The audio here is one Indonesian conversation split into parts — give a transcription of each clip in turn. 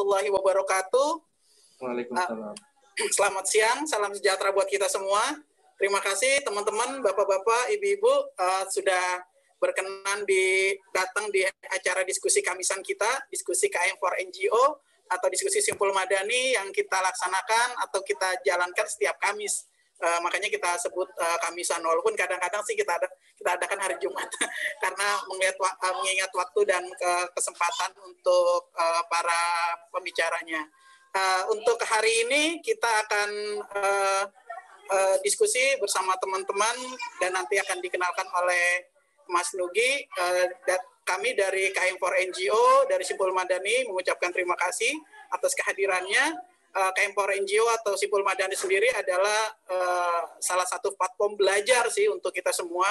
warahmatullahi wabarakatuh. Waalaikumsalam. Ah, selamat siang, salam sejahtera buat kita semua. Terima kasih teman-teman, bapak-bapak, ibu-ibu uh, sudah berkenan di datang di acara diskusi kamisan kita, diskusi KM for NGO atau diskusi simpul madani yang kita laksanakan atau kita jalankan setiap Kamis. Eh, makanya kita sebut uh, kamisan walaupun kadang-kadang sih kita ada kita adakan hari Jumat karena mengingat uh, eh, mengingat waktu dan ke kesempatan untuk uh, para pembicaranya. Uh, untuk hari ini kita akan uh, uh, diskusi bersama teman-teman dan nanti akan dikenalkan oleh Mas Nugi uh, kami dari KM4 NGO dari Simpul Madani mengucapkan terima kasih atas kehadirannya uh, eh, Kempor NGO atau Sipul Madani sendiri adalah uh, salah satu platform belajar sih untuk kita semua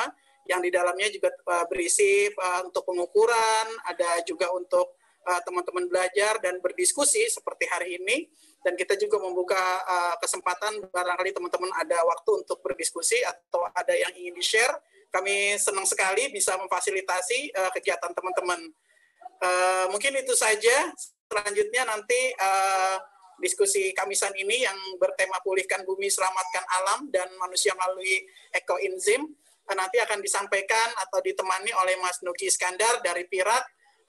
yang di dalamnya juga uh, berisi uh, untuk pengukuran, ada juga untuk teman-teman belajar dan berdiskusi seperti hari ini dan kita juga membuka uh, kesempatan barangkali teman-teman ada waktu untuk berdiskusi atau ada yang ingin di-share. Kami senang sekali bisa memfasilitasi uh, kegiatan teman-teman. Uh, mungkin itu saja. Selanjutnya nanti uh, diskusi Kamisan ini yang bertema pulihkan bumi, selamatkan alam dan manusia melalui ekoenzim eh, nanti akan disampaikan atau ditemani oleh Mas Nugi Iskandar dari Pirat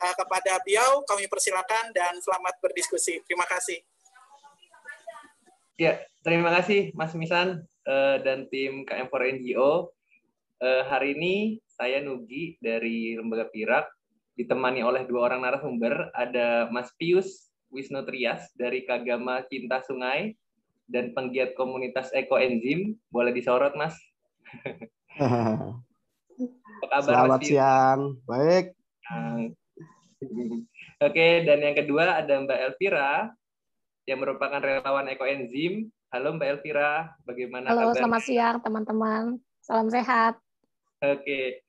eh, kepada beliau kami persilakan dan selamat berdiskusi. Terima kasih. Ya, terima kasih Mas Misan eh, dan tim KM4 NGO. Hari ini saya Nugi dari Lembaga Pirak ditemani oleh dua orang narasumber, ada Mas Pius Wisnu Trias dari Kagama Cinta Sungai dan penggiat komunitas ekoenzim. Boleh disorot, Mas. Apa kabar, Selamat Mas? siang. Baik. Nah. Oke, dan yang kedua ada Mbak Elvira yang merupakan relawan ekoenzim. Halo Mbak Elvira, bagaimana Halo, kabar? Halo, selamat siang teman-teman. Salam sehat. Oke,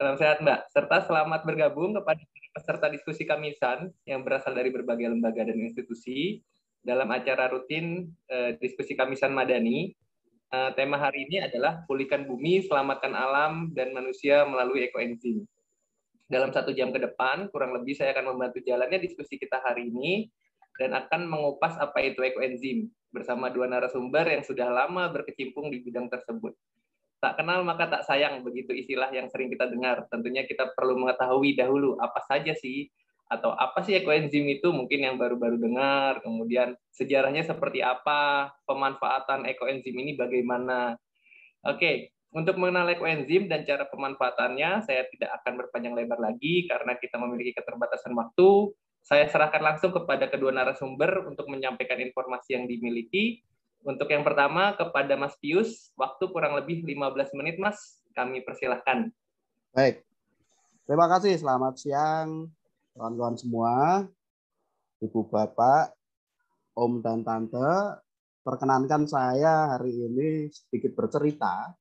salam sehat Mbak. Serta selamat bergabung kepada peserta diskusi Kamisan yang berasal dari berbagai lembaga dan institusi dalam acara rutin eh, diskusi Kamisan Madani. Eh, tema hari ini adalah pulihkan bumi, selamatkan alam dan manusia melalui ekoenzim. Dalam satu jam ke depan, kurang lebih saya akan membantu jalannya diskusi kita hari ini dan akan mengupas apa itu ekoenzim bersama dua narasumber yang sudah lama berkecimpung di bidang tersebut. Tak kenal maka tak sayang, begitu istilah yang sering kita dengar. Tentunya kita perlu mengetahui dahulu apa saja sih atau apa sih ekoenzim itu mungkin yang baru-baru dengar, kemudian sejarahnya seperti apa, pemanfaatan ekoenzim ini bagaimana. Oke, untuk mengenal ekoenzim dan cara pemanfaatannya, saya tidak akan berpanjang lebar lagi karena kita memiliki keterbatasan waktu. Saya serahkan langsung kepada kedua narasumber untuk menyampaikan informasi yang dimiliki. Untuk yang pertama kepada Mas Pius, waktu kurang lebih 15 menit Mas, kami persilahkan. Baik, terima kasih. Selamat siang kawan-kawan semua, Ibu Bapak, Om dan Tante. Perkenankan saya hari ini sedikit bercerita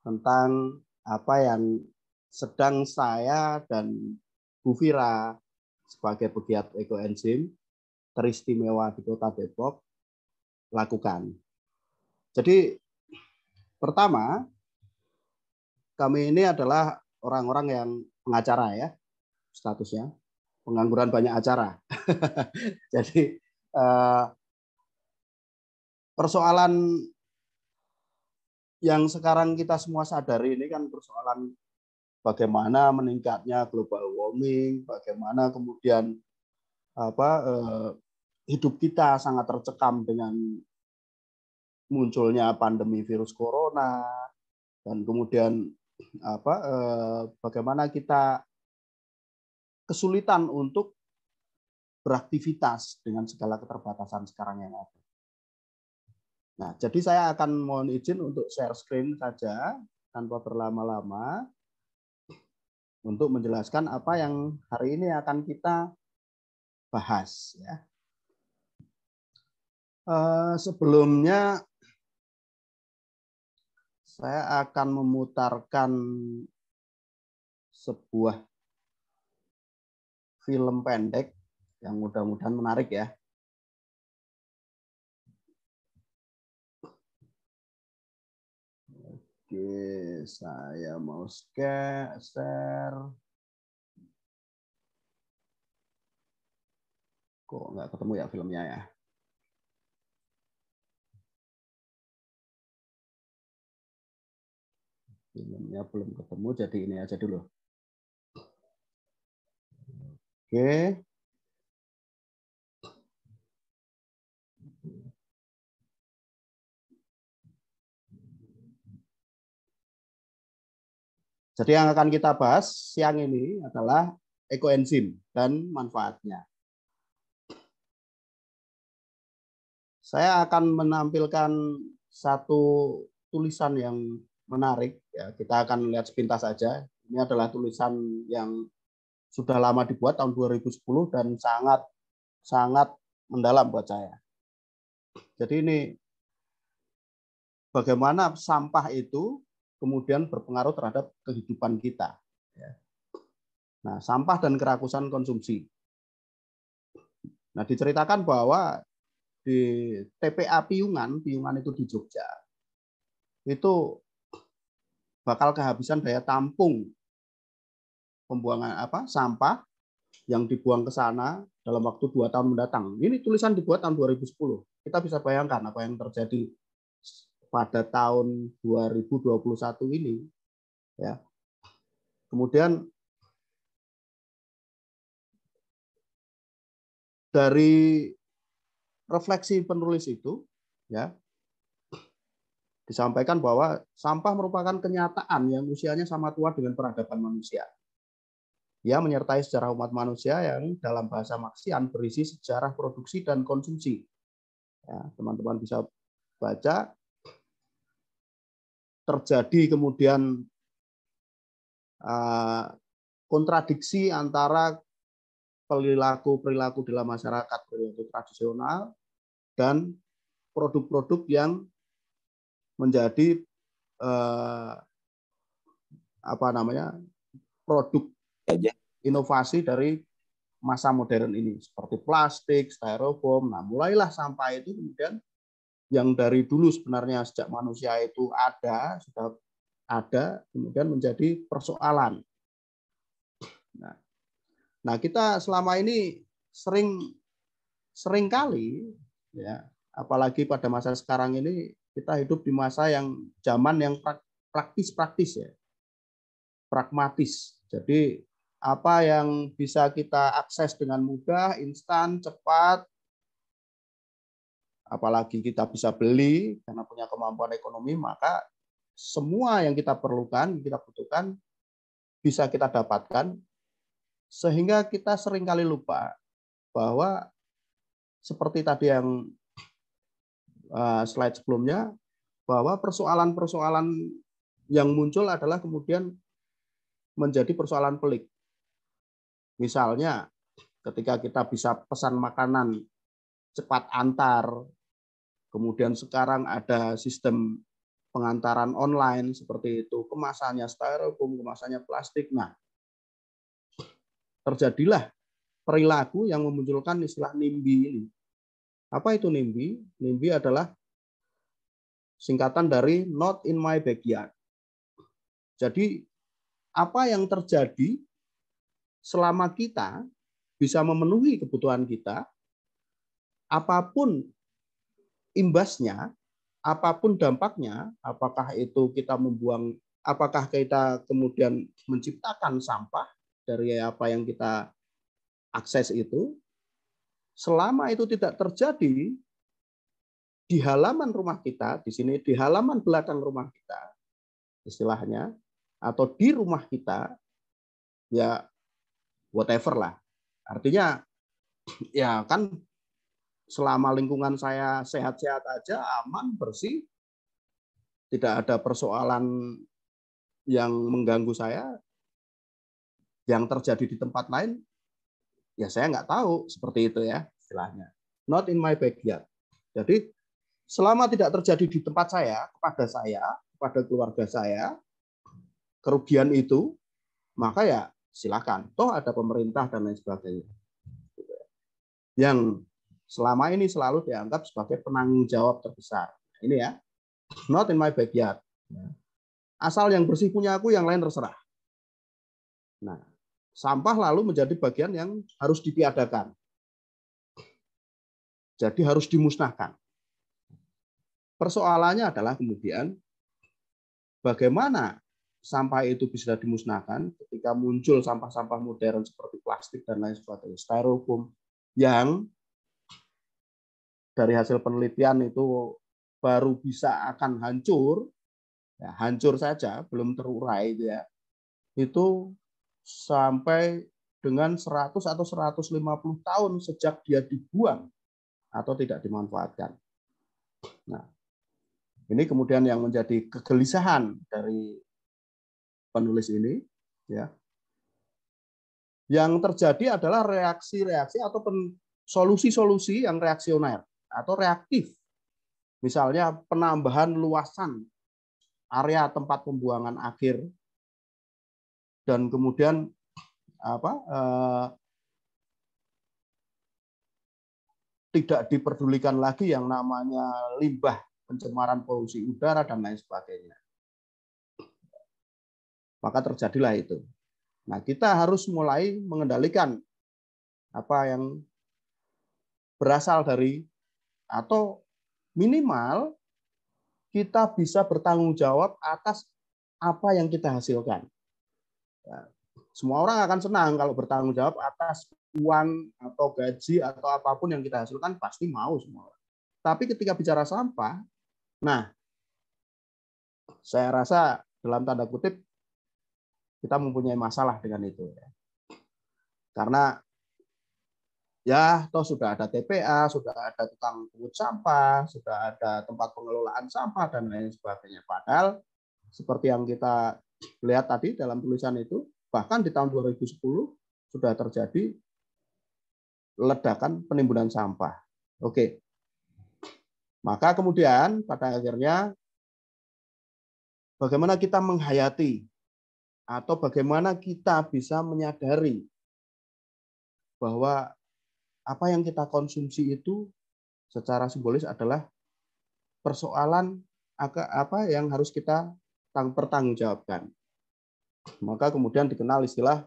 tentang apa yang sedang saya dan Bu Vira sebagai pegiat ekoenzim teristimewa di Kota Depok lakukan. Jadi pertama kami ini adalah orang-orang yang pengacara ya statusnya pengangguran banyak acara. Jadi eh, persoalan yang sekarang kita semua sadari ini kan persoalan bagaimana meningkatnya global warming, bagaimana kemudian apa eh, hidup kita sangat tercekam dengan munculnya pandemi virus corona dan kemudian apa eh, bagaimana kita kesulitan untuk beraktivitas dengan segala keterbatasan sekarang yang ada. Nah, jadi saya akan mohon izin untuk share screen saja tanpa berlama-lama untuk menjelaskan apa yang hari ini akan kita bahas ya. Eh, sebelumnya saya akan memutarkan sebuah film pendek yang mudah-mudahan menarik ya. Oke, saya mau share. Kok nggak ketemu ya filmnya ya? filmnya belum ketemu jadi ini aja dulu oke Jadi yang akan kita bahas siang ini adalah ekoenzim dan manfaatnya. Saya akan menampilkan satu tulisan yang menarik. Ya, kita akan lihat sepintas saja. Ini adalah tulisan yang sudah lama dibuat tahun 2010 dan sangat sangat mendalam buat saya. Jadi ini bagaimana sampah itu kemudian berpengaruh terhadap kehidupan kita. Ya. Nah, sampah dan kerakusan konsumsi. Nah, diceritakan bahwa di TPA Piungan, Piungan itu di Jogja, itu bakal kehabisan daya tampung pembuangan apa sampah yang dibuang ke sana dalam waktu dua tahun mendatang. Ini tulisan dibuat tahun 2010. Kita bisa bayangkan apa yang terjadi pada tahun 2021 ini. Ya. Kemudian dari refleksi penulis itu, ya disampaikan bahwa sampah merupakan kenyataan yang usianya sama tua dengan peradaban manusia. Ia menyertai sejarah umat manusia yang dalam bahasa Marxian berisi sejarah produksi dan konsumsi. Ya, teman-teman ya, bisa baca terjadi kemudian eh, kontradiksi antara perilaku-perilaku dalam masyarakat perilaku tradisional dan produk-produk yang menjadi eh, apa namanya produk inovasi dari masa modern ini seperti plastik, styrofoam. Nah, mulailah sampai itu kemudian yang dari dulu sebenarnya sejak manusia itu ada sudah ada kemudian menjadi persoalan. Nah, nah kita selama ini sering sering kali ya apalagi pada masa sekarang ini kita hidup di masa yang zaman yang praktis-praktis ya. Pragmatis. Jadi apa yang bisa kita akses dengan mudah, instan, cepat, apalagi kita bisa beli karena punya kemampuan ekonomi, maka semua yang kita perlukan, kita butuhkan, bisa kita dapatkan, sehingga kita seringkali lupa bahwa seperti tadi yang Eh, slide sebelumnya bahwa persoalan-persoalan yang muncul adalah kemudian menjadi persoalan pelik. Misalnya ketika kita bisa pesan makanan cepat antar, kemudian sekarang ada sistem pengantaran online seperti itu, kemasannya styrofoam, kemasannya plastik. Nah, terjadilah perilaku yang memunculkan istilah NIMBY ini, apa itu NIMBY? NIMBY adalah singkatan dari not in my backyard. Jadi apa yang terjadi selama kita bisa memenuhi kebutuhan kita, apapun imbasnya, apapun dampaknya, apakah itu kita membuang, apakah kita kemudian menciptakan sampah dari apa yang kita akses itu, Selama itu tidak terjadi, di halaman rumah kita, di sini di halaman belakang rumah kita, istilahnya, atau di rumah kita, ya whatever lah. Artinya, ya kan selama lingkungan saya sehat-sehat aja, aman, bersih, tidak ada persoalan yang mengganggu saya, yang terjadi di tempat lain, ya saya nggak tahu seperti itu ya istilahnya. Not in my backyard. Jadi selama tidak terjadi di tempat saya, kepada saya, kepada keluarga saya, kerugian itu, maka ya silakan. Toh ada pemerintah dan lain sebagainya. Yang selama ini selalu dianggap sebagai penanggung jawab terbesar. Ini ya, not in my backyard. Asal yang bersih punya aku, yang lain terserah. Nah, sampah lalu menjadi bagian yang harus ditiadakan. Jadi harus dimusnahkan. Persoalannya adalah kemudian bagaimana sampah itu bisa dimusnahkan ketika muncul sampah-sampah modern seperti plastik dan lain sebagainya, styrofoam yang dari hasil penelitian itu baru bisa akan hancur, ya, hancur saja, belum terurai ya, itu sampai dengan 100 atau 150 tahun sejak dia dibuang atau tidak dimanfaatkan. Nah, ini kemudian yang menjadi kegelisahan dari penulis ini, ya. Yang terjadi adalah reaksi-reaksi atau solusi-solusi yang reaksioner atau reaktif. Misalnya penambahan luasan area tempat pembuangan akhir dan kemudian apa eh, tidak diperdulikan lagi yang namanya limbah pencemaran polusi udara dan lain sebagainya. Maka terjadilah itu. Nah, kita harus mulai mengendalikan apa yang berasal dari atau minimal kita bisa bertanggung jawab atas apa yang kita hasilkan. Ya. Semua orang akan senang kalau bertanggung jawab atas uang atau gaji atau apapun yang kita hasilkan pasti mau semua orang. Tapi ketika bicara sampah, nah saya rasa dalam tanda kutip kita mempunyai masalah dengan itu ya. Karena ya toh sudah ada TPA, sudah ada tukang pungut sampah, sudah ada tempat pengelolaan sampah dan lain sebagainya. Padahal seperti yang kita Lihat tadi dalam tulisan itu, bahkan di tahun 2010 sudah terjadi ledakan penimbunan sampah. Oke. Maka kemudian pada akhirnya bagaimana kita menghayati atau bagaimana kita bisa menyadari bahwa apa yang kita konsumsi itu secara simbolis adalah persoalan apa yang harus kita pertanggungjawabkan. Maka kemudian dikenal istilah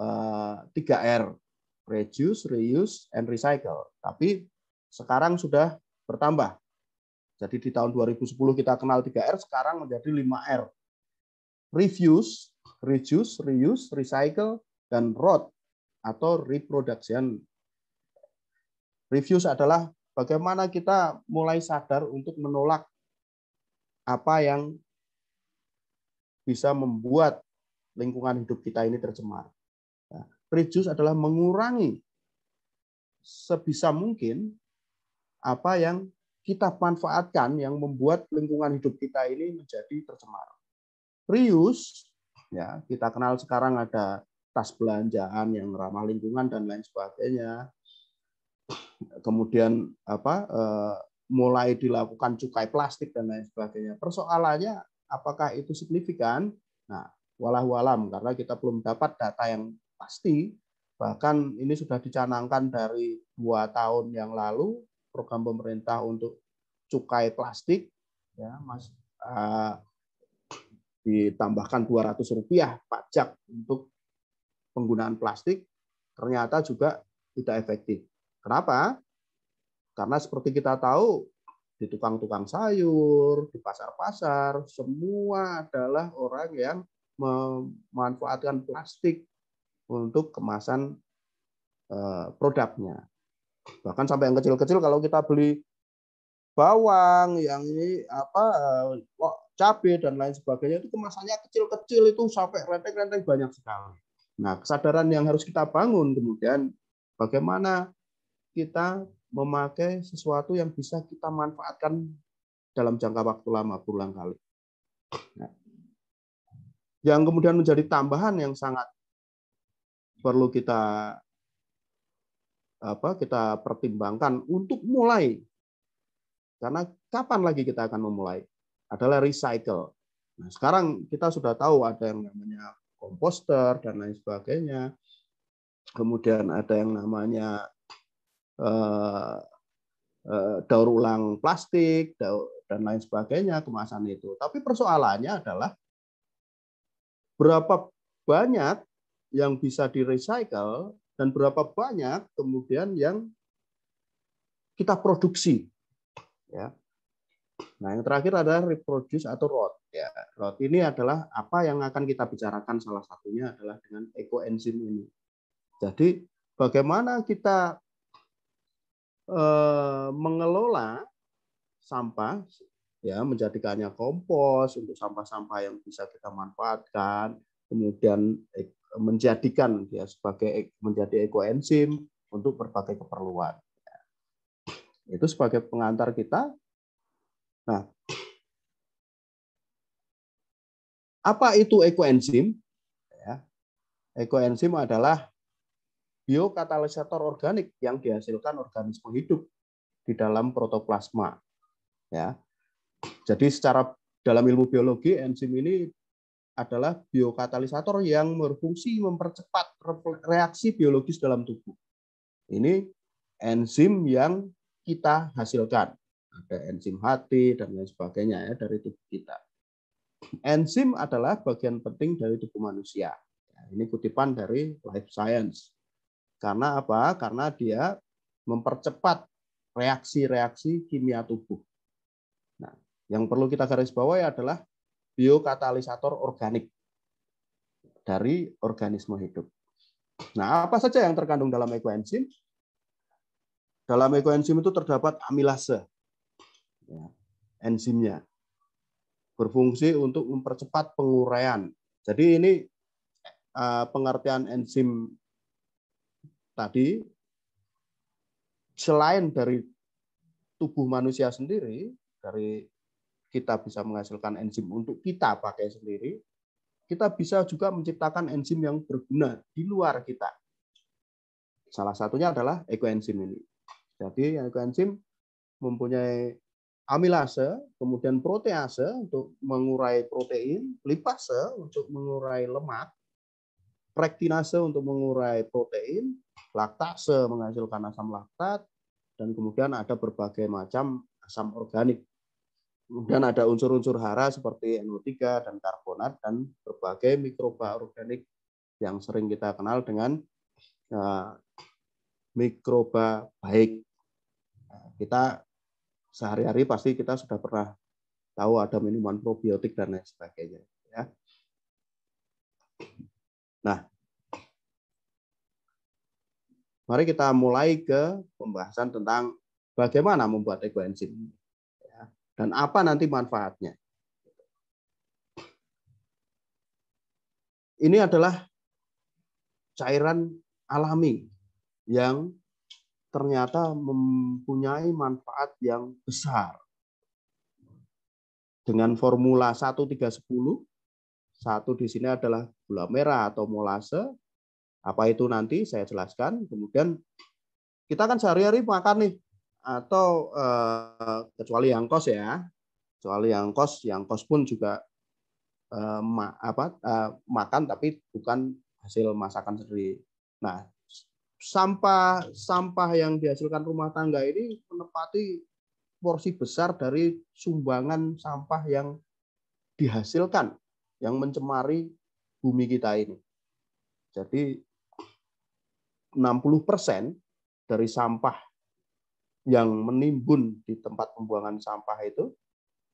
uh, eh, 3R, reduce, reuse, and recycle. Tapi sekarang sudah bertambah. Jadi di tahun 2010 kita kenal 3R, sekarang menjadi 5R. Refuse, reduce, reuse, recycle, dan rot atau reproduction. Refuse adalah bagaimana kita mulai sadar untuk menolak apa yang bisa membuat lingkungan hidup kita ini tercemar. Ya, Reduce adalah mengurangi sebisa mungkin apa yang kita manfaatkan yang membuat lingkungan hidup kita ini menjadi tercemar. Reuse, ya kita kenal sekarang ada tas belanjaan yang ramah lingkungan dan lain sebagainya. Kemudian apa eh, mulai dilakukan cukai plastik dan lain sebagainya. Persoalannya apakah itu signifikan? Nah, walau walam karena kita belum dapat data yang pasti. Bahkan ini sudah dicanangkan dari dua tahun yang lalu program pemerintah untuk cukai plastik, ya mas uh, ditambahkan 200 rupiah pajak untuk penggunaan plastik ternyata juga tidak efektif. Kenapa? Karena seperti kita tahu, di tukang-tukang sayur, di pasar-pasar, semua adalah orang yang memanfaatkan plastik untuk kemasan eh, produknya. Bahkan sampai yang kecil-kecil kalau kita beli bawang, yang ini apa eh, cabai dan lain sebagainya itu kemasannya kecil-kecil itu sampai renteng-renteng banyak sekali. Nah, kesadaran yang harus kita bangun kemudian bagaimana kita memakai sesuatu yang bisa kita manfaatkan dalam jangka waktu lama berulang kali. Ya. yang kemudian menjadi tambahan yang sangat perlu kita apa kita pertimbangkan untuk mulai karena kapan lagi kita akan memulai adalah recycle. Nah, sekarang kita sudah tahu ada yang namanya komposter dan lain sebagainya. Kemudian ada yang namanya Eh, eh, daur ulang plastik dan lain sebagainya kemasan itu. Tapi persoalannya adalah berapa banyak yang bisa di recycle dan berapa banyak kemudian yang kita produksi. Ya. Nah, yang terakhir adalah reproduce atau rot. Ya, rot ini adalah apa yang akan kita bicarakan salah satunya adalah dengan ekoenzim ini. Jadi bagaimana kita Eh, mengelola sampah ya menjadikannya kompos untuk sampah-sampah yang bisa kita manfaatkan kemudian menjadikan ya sebagai menjadi ekoenzim untuk berbagai keperluan itu sebagai pengantar kita nah apa itu ekoenzim ya ekoenzim adalah Biokatalisator organik yang dihasilkan organisme hidup di dalam protoplasma. Ya. Jadi secara dalam ilmu biologi enzim ini adalah biokatalisator yang berfungsi mempercepat reaksi biologis dalam tubuh. Ini enzim yang kita hasilkan. Ada enzim hati dan lain sebagainya ya dari tubuh kita. Enzim adalah bagian penting dari tubuh manusia. Ini kutipan dari Life Science karena apa? Karena dia mempercepat reaksi-reaksi kimia tubuh. Nah, yang perlu kita garis bawahi adalah biokatalisator organik dari organisme hidup. Nah, apa saja yang terkandung dalam ekoenzim? Dalam ekoenzim itu terdapat amilase, ya, enzimnya, berfungsi untuk mempercepat penguraian. Jadi ini eh, pengertian enzim tadi selain dari tubuh manusia sendiri, dari kita bisa menghasilkan enzim untuk kita pakai sendiri, kita bisa juga menciptakan enzim yang berguna di luar kita. Salah satunya adalah ekoenzim ini. Jadi ekoenzim mempunyai amilase, kemudian protease untuk mengurai protein, lipase untuk mengurai lemak, rektinase untuk mengurai protein, laktase menghasilkan asam laktat dan kemudian ada berbagai macam asam organik. Kemudian ada unsur-unsur hara seperti NO3 dan karbonat dan berbagai mikroba organik yang sering kita kenal dengan uh, mikroba baik. Kita sehari-hari pasti kita sudah pernah tahu ada minuman probiotik dan lain sebagainya. Ya. Nah, Mari kita mulai ke pembahasan tentang bagaimana membuat ekoenzim ya. dan apa nanti manfaatnya. Ini adalah cairan alami yang ternyata mempunyai manfaat yang besar. Dengan formula 1 satu di sini adalah gula merah atau molase, apa itu nanti saya jelaskan. Kemudian kita kan sehari-hari makan nih atau eh, kecuali yang kos ya. Kecuali yang kos, yang kos pun juga eh, apa eh, makan tapi bukan hasil masakan sendiri. Nah, sampah sampah yang dihasilkan rumah tangga ini menepati porsi besar dari sumbangan sampah yang dihasilkan yang mencemari bumi kita ini. Jadi 60% dari sampah yang menimbun di tempat pembuangan sampah itu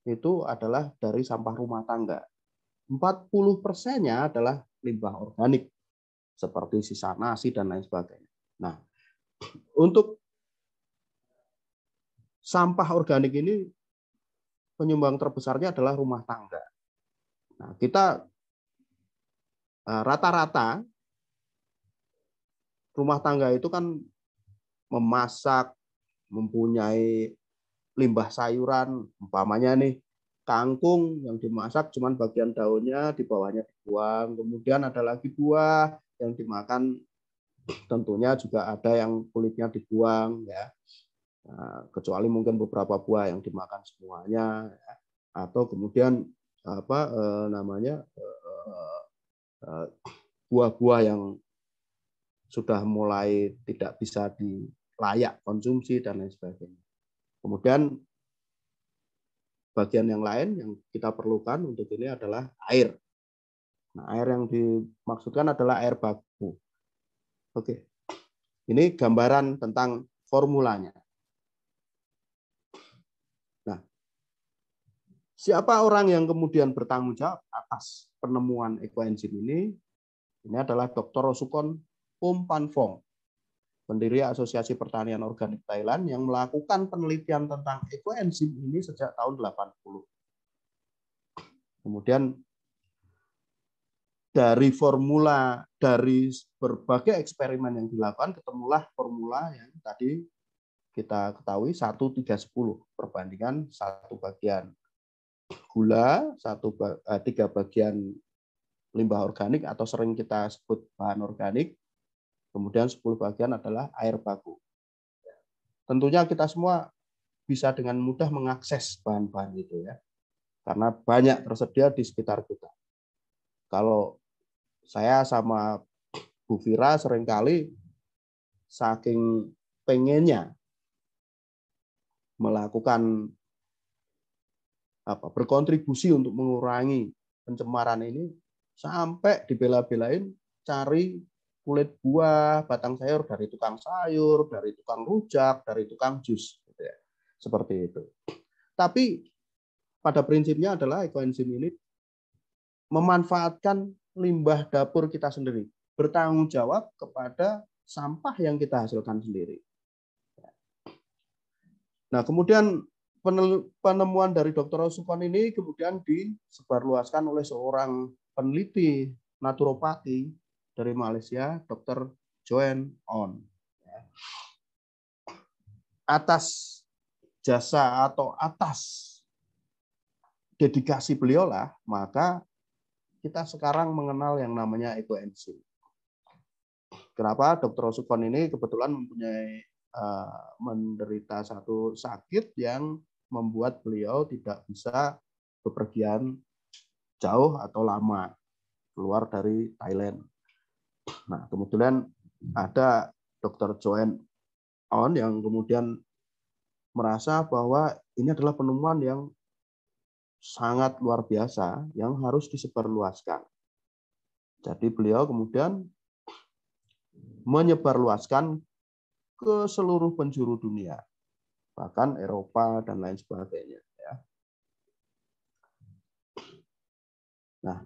itu adalah dari sampah rumah tangga. 40 persennya adalah limbah organik seperti sisa nasi dan lain sebagainya. Nah, untuk sampah organik ini penyumbang terbesarnya adalah rumah tangga. Nah, kita eh, rata-rata rumah tangga itu kan memasak, mempunyai limbah sayuran, umpamanya nih kangkung yang dimasak cuman bagian daunnya di bawahnya dibuang. Kemudian ada lagi buah yang dimakan tentunya juga ada yang kulitnya dibuang ya. Nah, kecuali mungkin beberapa buah yang dimakan semuanya ya. atau kemudian apa eh, namanya eh, eh, eh buah-buah yang sudah mulai tidak bisa dilayak konsumsi dan lain sebagainya. Kemudian bagian yang lain yang kita perlukan untuk ini adalah air. Nah, air yang dimaksudkan adalah air baku. Oke. Ini gambaran tentang formulanya. Nah, siapa orang yang kemudian bertanggung jawab atas penemuan ekoenzim ini? Ini adalah Dr. Rosukon Umpan Fong, pendiri Asosiasi Pertanian Organik Thailand yang melakukan penelitian tentang ekoenzim ini sejak tahun 80. Kemudian dari formula dari berbagai eksperimen yang dilakukan ketemulah formula yang tadi kita ketahui 1 3 10 perbandingan satu bagian gula satu eh, tiga bagian limbah organik atau sering kita sebut bahan organik Kemudian 10 bagian adalah air baku. Tentunya kita semua bisa dengan mudah mengakses bahan-bahan itu ya. Karena banyak tersedia di sekitar kita. Kalau saya sama Bu Vira seringkali saking pengennya melakukan apa berkontribusi untuk mengurangi pencemaran ini sampai dibela-belain cari kulit buah, batang sayur dari tukang sayur, dari tukang rujak, dari tukang jus, gitu ya. seperti itu. Tapi pada prinsipnya adalah ekoenzim ini memanfaatkan limbah dapur kita sendiri, bertanggung jawab kepada sampah yang kita hasilkan sendiri. Nah, kemudian penemuan dari Dr. Osupan ini kemudian disebarluaskan oleh seorang peneliti naturopati dari Malaysia, Dr. Joanne On. Atas jasa atau atas dedikasi beliau lah maka kita sekarang mengenal yang namanya ekoenzim. Kenapa Dr. Sukon ini kebetulan mempunyai uh, menderita satu sakit yang membuat beliau tidak bisa bepergian jauh atau lama keluar dari Thailand. Nah, kemudian ada Dr. Joen On yang kemudian merasa bahwa ini adalah penemuan yang sangat luar biasa yang harus disebarluaskan. Jadi beliau kemudian menyebarluaskan ke seluruh penjuru dunia, bahkan Eropa dan lain sebagainya. Ya. Nah,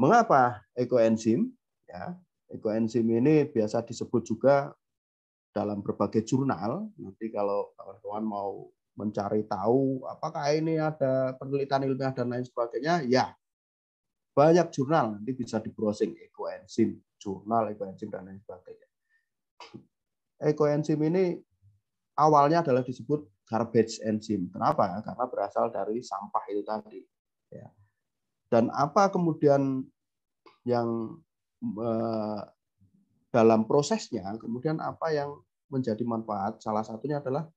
Mengapa ekoenzim? Ya, ekoenzim ini biasa disebut juga dalam berbagai jurnal. Nanti kalau kawan-kawan mau mencari tahu apakah ini ada penelitian ilmiah dan lain sebagainya, ya banyak jurnal nanti bisa di browsing ekoenzim, jurnal ekoenzim dan lain sebagainya. Ekoenzim ini awalnya adalah disebut garbage enzim. Kenapa? Karena berasal dari sampah itu tadi. Ya dan apa kemudian yang eh, dalam prosesnya kemudian apa yang menjadi manfaat salah satunya adalah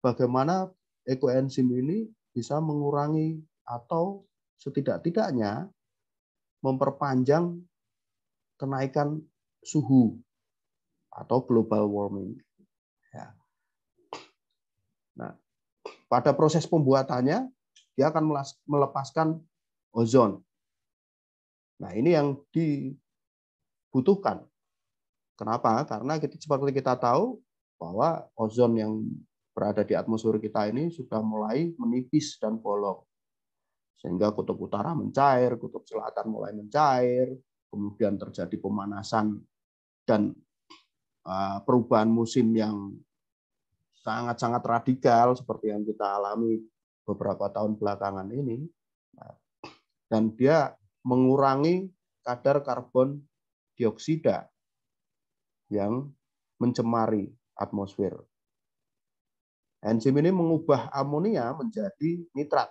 bagaimana ekoenzim ini bisa mengurangi atau setidak-tidaknya memperpanjang kenaikan suhu atau global warming. Ya. Nah, pada proses pembuatannya dia akan melepaskan ozon. Nah, ini yang dibutuhkan. Kenapa? Karena kita, seperti kita tahu bahwa ozon yang berada di atmosfer kita ini sudah mulai menipis dan bolong. Sehingga kutub utara mencair, kutub selatan mulai mencair, kemudian terjadi pemanasan dan eh, perubahan musim yang sangat-sangat radikal seperti yang kita alami beberapa tahun belakangan ini nah, dan dia mengurangi kadar karbon dioksida yang mencemari atmosfer. Enzim ini mengubah amonia menjadi nitrat,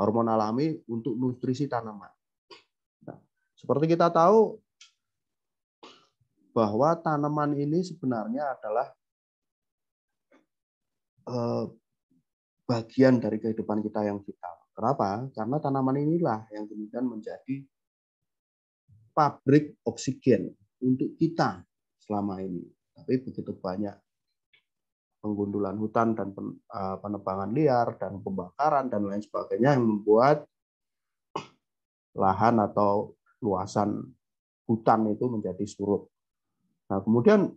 hormon alami untuk nutrisi tanaman. Nah, seperti kita tahu bahwa tanaman ini sebenarnya adalah eh, bagian dari kehidupan kita yang vital. Kenapa? Karena tanaman inilah yang kemudian menjadi pabrik oksigen untuk kita selama ini. Tapi begitu banyak penggundulan hutan dan eh, penebangan liar dan pembakaran dan lain sebagainya yang membuat lahan atau luasan hutan itu menjadi surut. Nah, kemudian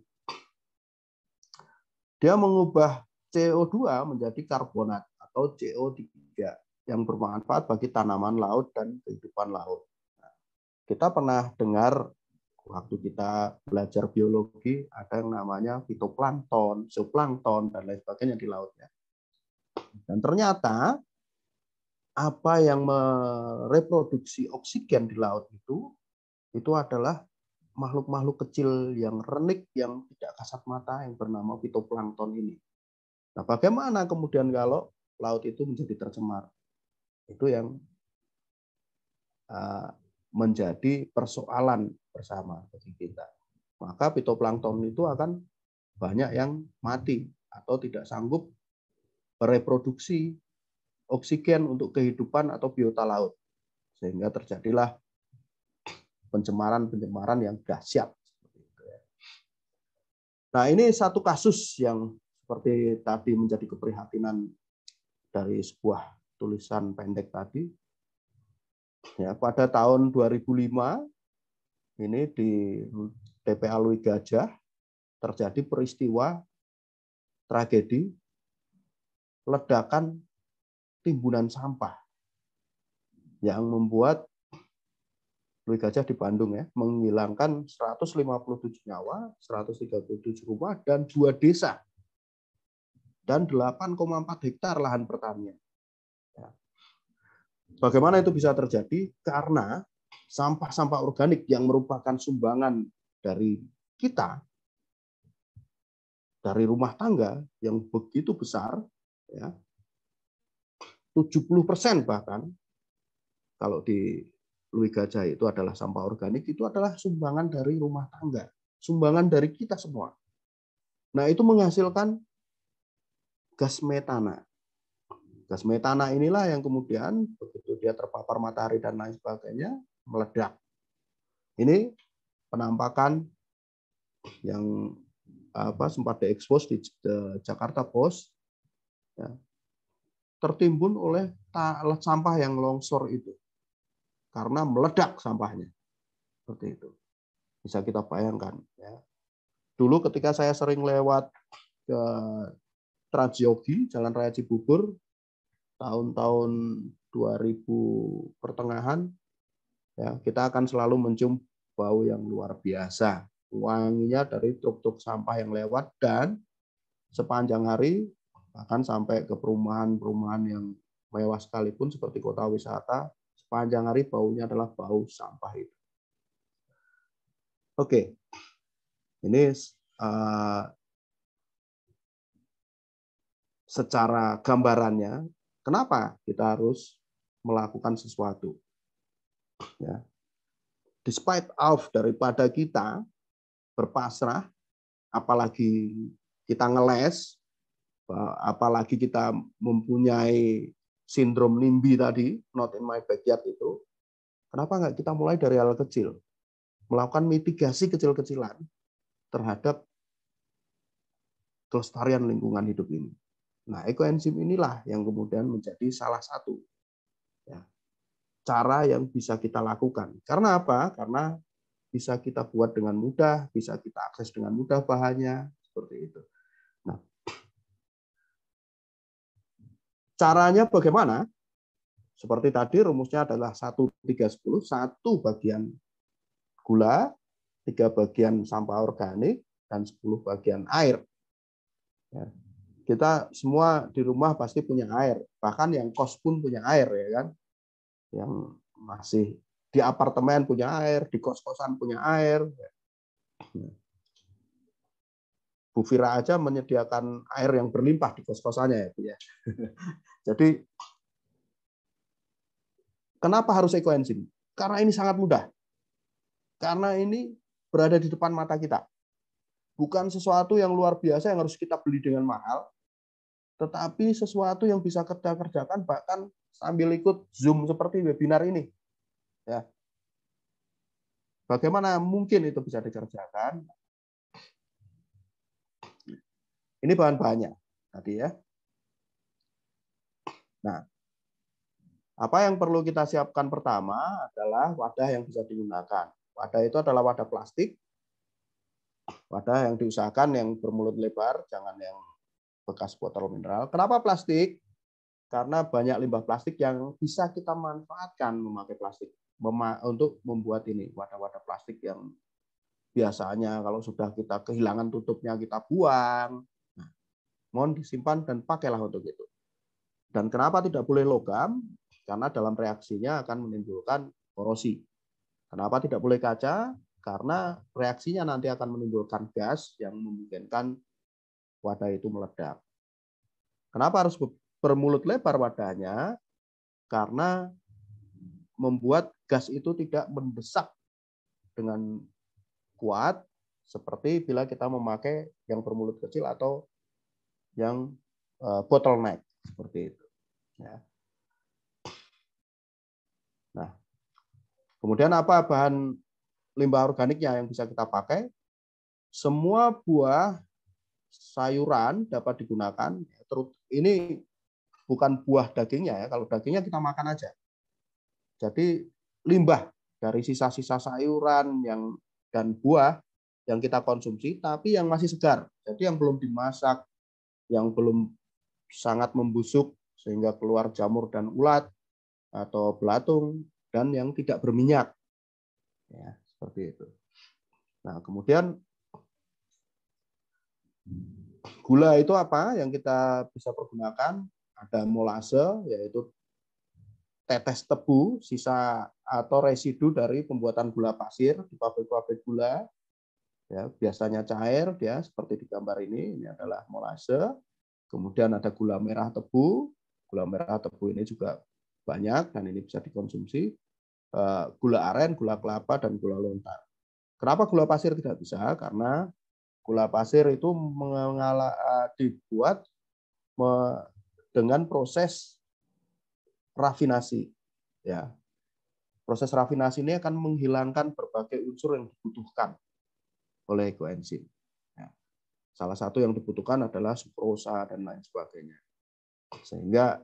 dia mengubah CO2 menjadi karbonat atau CO3 yang bermanfaat bagi tanaman laut dan kehidupan laut. Nah, kita pernah dengar waktu kita belajar biologi ada yang namanya fitoplankton, zooplankton dan lain sebagainya di lautnya. Dan ternyata apa yang mereproduksi oksigen di laut itu itu adalah makhluk-makhluk kecil yang renik yang tidak kasat mata yang bernama fitoplankton ini. Nah, bagaimana kemudian kalau laut itu menjadi tercemar? Itu yang eh, menjadi persoalan bersama bagi kita. Maka fitoplankton itu akan banyak yang mati atau tidak sanggup bereproduksi oksigen untuk kehidupan atau biota laut. Sehingga terjadilah pencemaran-pencemaran yang dahsyat. Ya. Nah ini satu kasus yang seperti tadi menjadi keprihatinan dari sebuah tulisan pendek tadi. Ya, pada tahun 2005 ini di TPA Lui Gajah terjadi peristiwa tragedi ledakan timbunan sampah yang membuat Lui Gajah di Bandung ya menghilangkan 157 nyawa, 137 rumah dan dua desa dan 8,4 hektar lahan pertanian. Ya. Bagaimana itu bisa terjadi? Karena sampah-sampah organik yang merupakan sumbangan dari kita, dari rumah tangga yang begitu besar, ya, 70% bahkan kalau di Lui Gajah itu adalah sampah organik, itu adalah sumbangan dari rumah tangga, sumbangan dari kita semua. Nah, itu menghasilkan gas metana. Gas metana inilah yang kemudian begitu dia terpapar matahari dan lain sebagainya meledak. Ini penampakan yang apa sempat diekspos di Jakarta Post ya, tertimbun oleh sampah yang longsor itu karena meledak sampahnya seperti itu bisa kita bayangkan ya dulu ketika saya sering lewat ke Trajiogi, Jalan Raya Cibubur, tahun-tahun 2000 pertengahan, ya kita akan selalu mencium bau yang luar biasa. Wanginya dari truk-truk sampah yang lewat dan sepanjang hari bahkan sampai ke perumahan-perumahan yang mewah sekalipun seperti kota wisata sepanjang hari baunya adalah bau sampah itu. Oke, ini eh, secara gambarannya kenapa kita harus melakukan sesuatu. Ya. Despite of daripada kita berpasrah, apalagi kita ngeles, eh, apalagi kita mempunyai sindrom nimbi tadi, not in my backyard itu, kenapa nggak kita mulai dari hal kecil? Melakukan mitigasi kecil-kecilan terhadap kelestarian lingkungan hidup ini. Nah, ekoenzim inilah yang kemudian menjadi salah satu ya, cara yang bisa kita lakukan. Karena apa? Karena bisa kita buat dengan mudah, bisa kita akses dengan mudah bahannya, seperti itu. Nah, caranya bagaimana? Seperti tadi rumusnya adalah 1 3 10, satu bagian gula, tiga bagian sampah organik dan 10 bagian air. Ya kita semua di rumah pasti punya air bahkan yang kos pun punya air ya kan yang masih di apartemen punya air di kos kosan punya air Bu Fira aja menyediakan air yang berlimpah di kos kosannya ya ya jadi kenapa harus ekoenzim karena ini sangat mudah karena ini berada di depan mata kita bukan sesuatu yang luar biasa yang harus kita beli dengan mahal, tetapi sesuatu yang bisa kita kerjakan bahkan sambil ikut Zoom seperti webinar ini. Ya. Bagaimana mungkin itu bisa dikerjakan? Ini bahan-bahannya tadi ya. Nah, apa yang perlu kita siapkan pertama adalah wadah yang bisa digunakan. Wadah itu adalah wadah plastik. Wadah yang diusahakan yang bermulut lebar, jangan yang bekas botol mineral. Kenapa plastik? Karena banyak limbah plastik yang bisa kita manfaatkan memakai plastik untuk membuat ini wadah-wadah plastik yang biasanya kalau sudah kita kehilangan tutupnya kita buang. Nah, mohon disimpan dan pakailah untuk itu. Dan kenapa tidak boleh logam? Karena dalam reaksinya akan menimbulkan korosi. Kenapa tidak boleh kaca? Karena reaksinya nanti akan menimbulkan gas yang memungkinkan wadah itu meledak. Kenapa harus bermulut lebar wadahnya? Karena membuat gas itu tidak mendesak dengan kuat seperti bila kita memakai yang bermulut kecil atau yang eh, bottleneck seperti itu. Ya. Nah, kemudian apa bahan limbah organiknya yang bisa kita pakai? Semua buah sayuran dapat digunakan. Ya, Terus ini bukan buah dagingnya ya. Kalau dagingnya kita makan aja. Jadi limbah dari sisa-sisa sayuran yang dan buah yang kita konsumsi, tapi yang masih segar. Jadi yang belum dimasak, yang belum sangat membusuk sehingga keluar jamur dan ulat atau belatung dan yang tidak berminyak. Ya, seperti itu. Nah, kemudian gula itu apa yang kita bisa pergunakan? Ada molase, yaitu tetes tebu, sisa atau residu dari pembuatan gula pasir di pabrik-pabrik gula. Ya, biasanya cair, ya, seperti di gambar ini, ini adalah molase. Kemudian ada gula merah tebu. Gula merah tebu ini juga banyak dan ini bisa dikonsumsi. Eh, gula aren, gula kelapa, dan gula lontar. Kenapa gula pasir tidak bisa? Karena Gula pasir itu mengala, e, dibuat dengan proses rafinasi. Ya, proses rafinasi ini akan menghilangkan berbagai unsur yang dibutuhkan oleh ekoenzim. Ya. Salah satu yang dibutuhkan adalah sukrosa dan lain sebagainya. Sehingga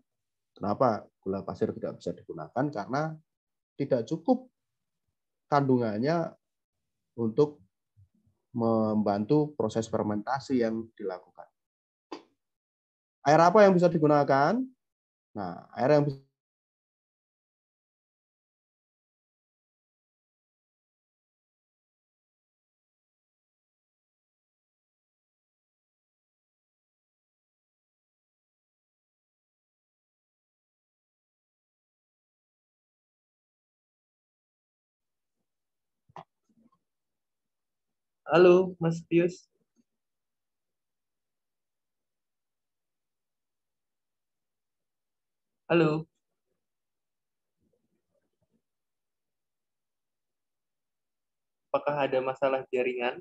kenapa gula pasir tidak bisa digunakan karena tidak cukup kandungannya untuk membantu proses fermentasi yang dilakukan. Air apa yang bisa digunakan? Nah, air yang bisa Halo, Mas Pius. Halo. Apakah ada masalah jaringan?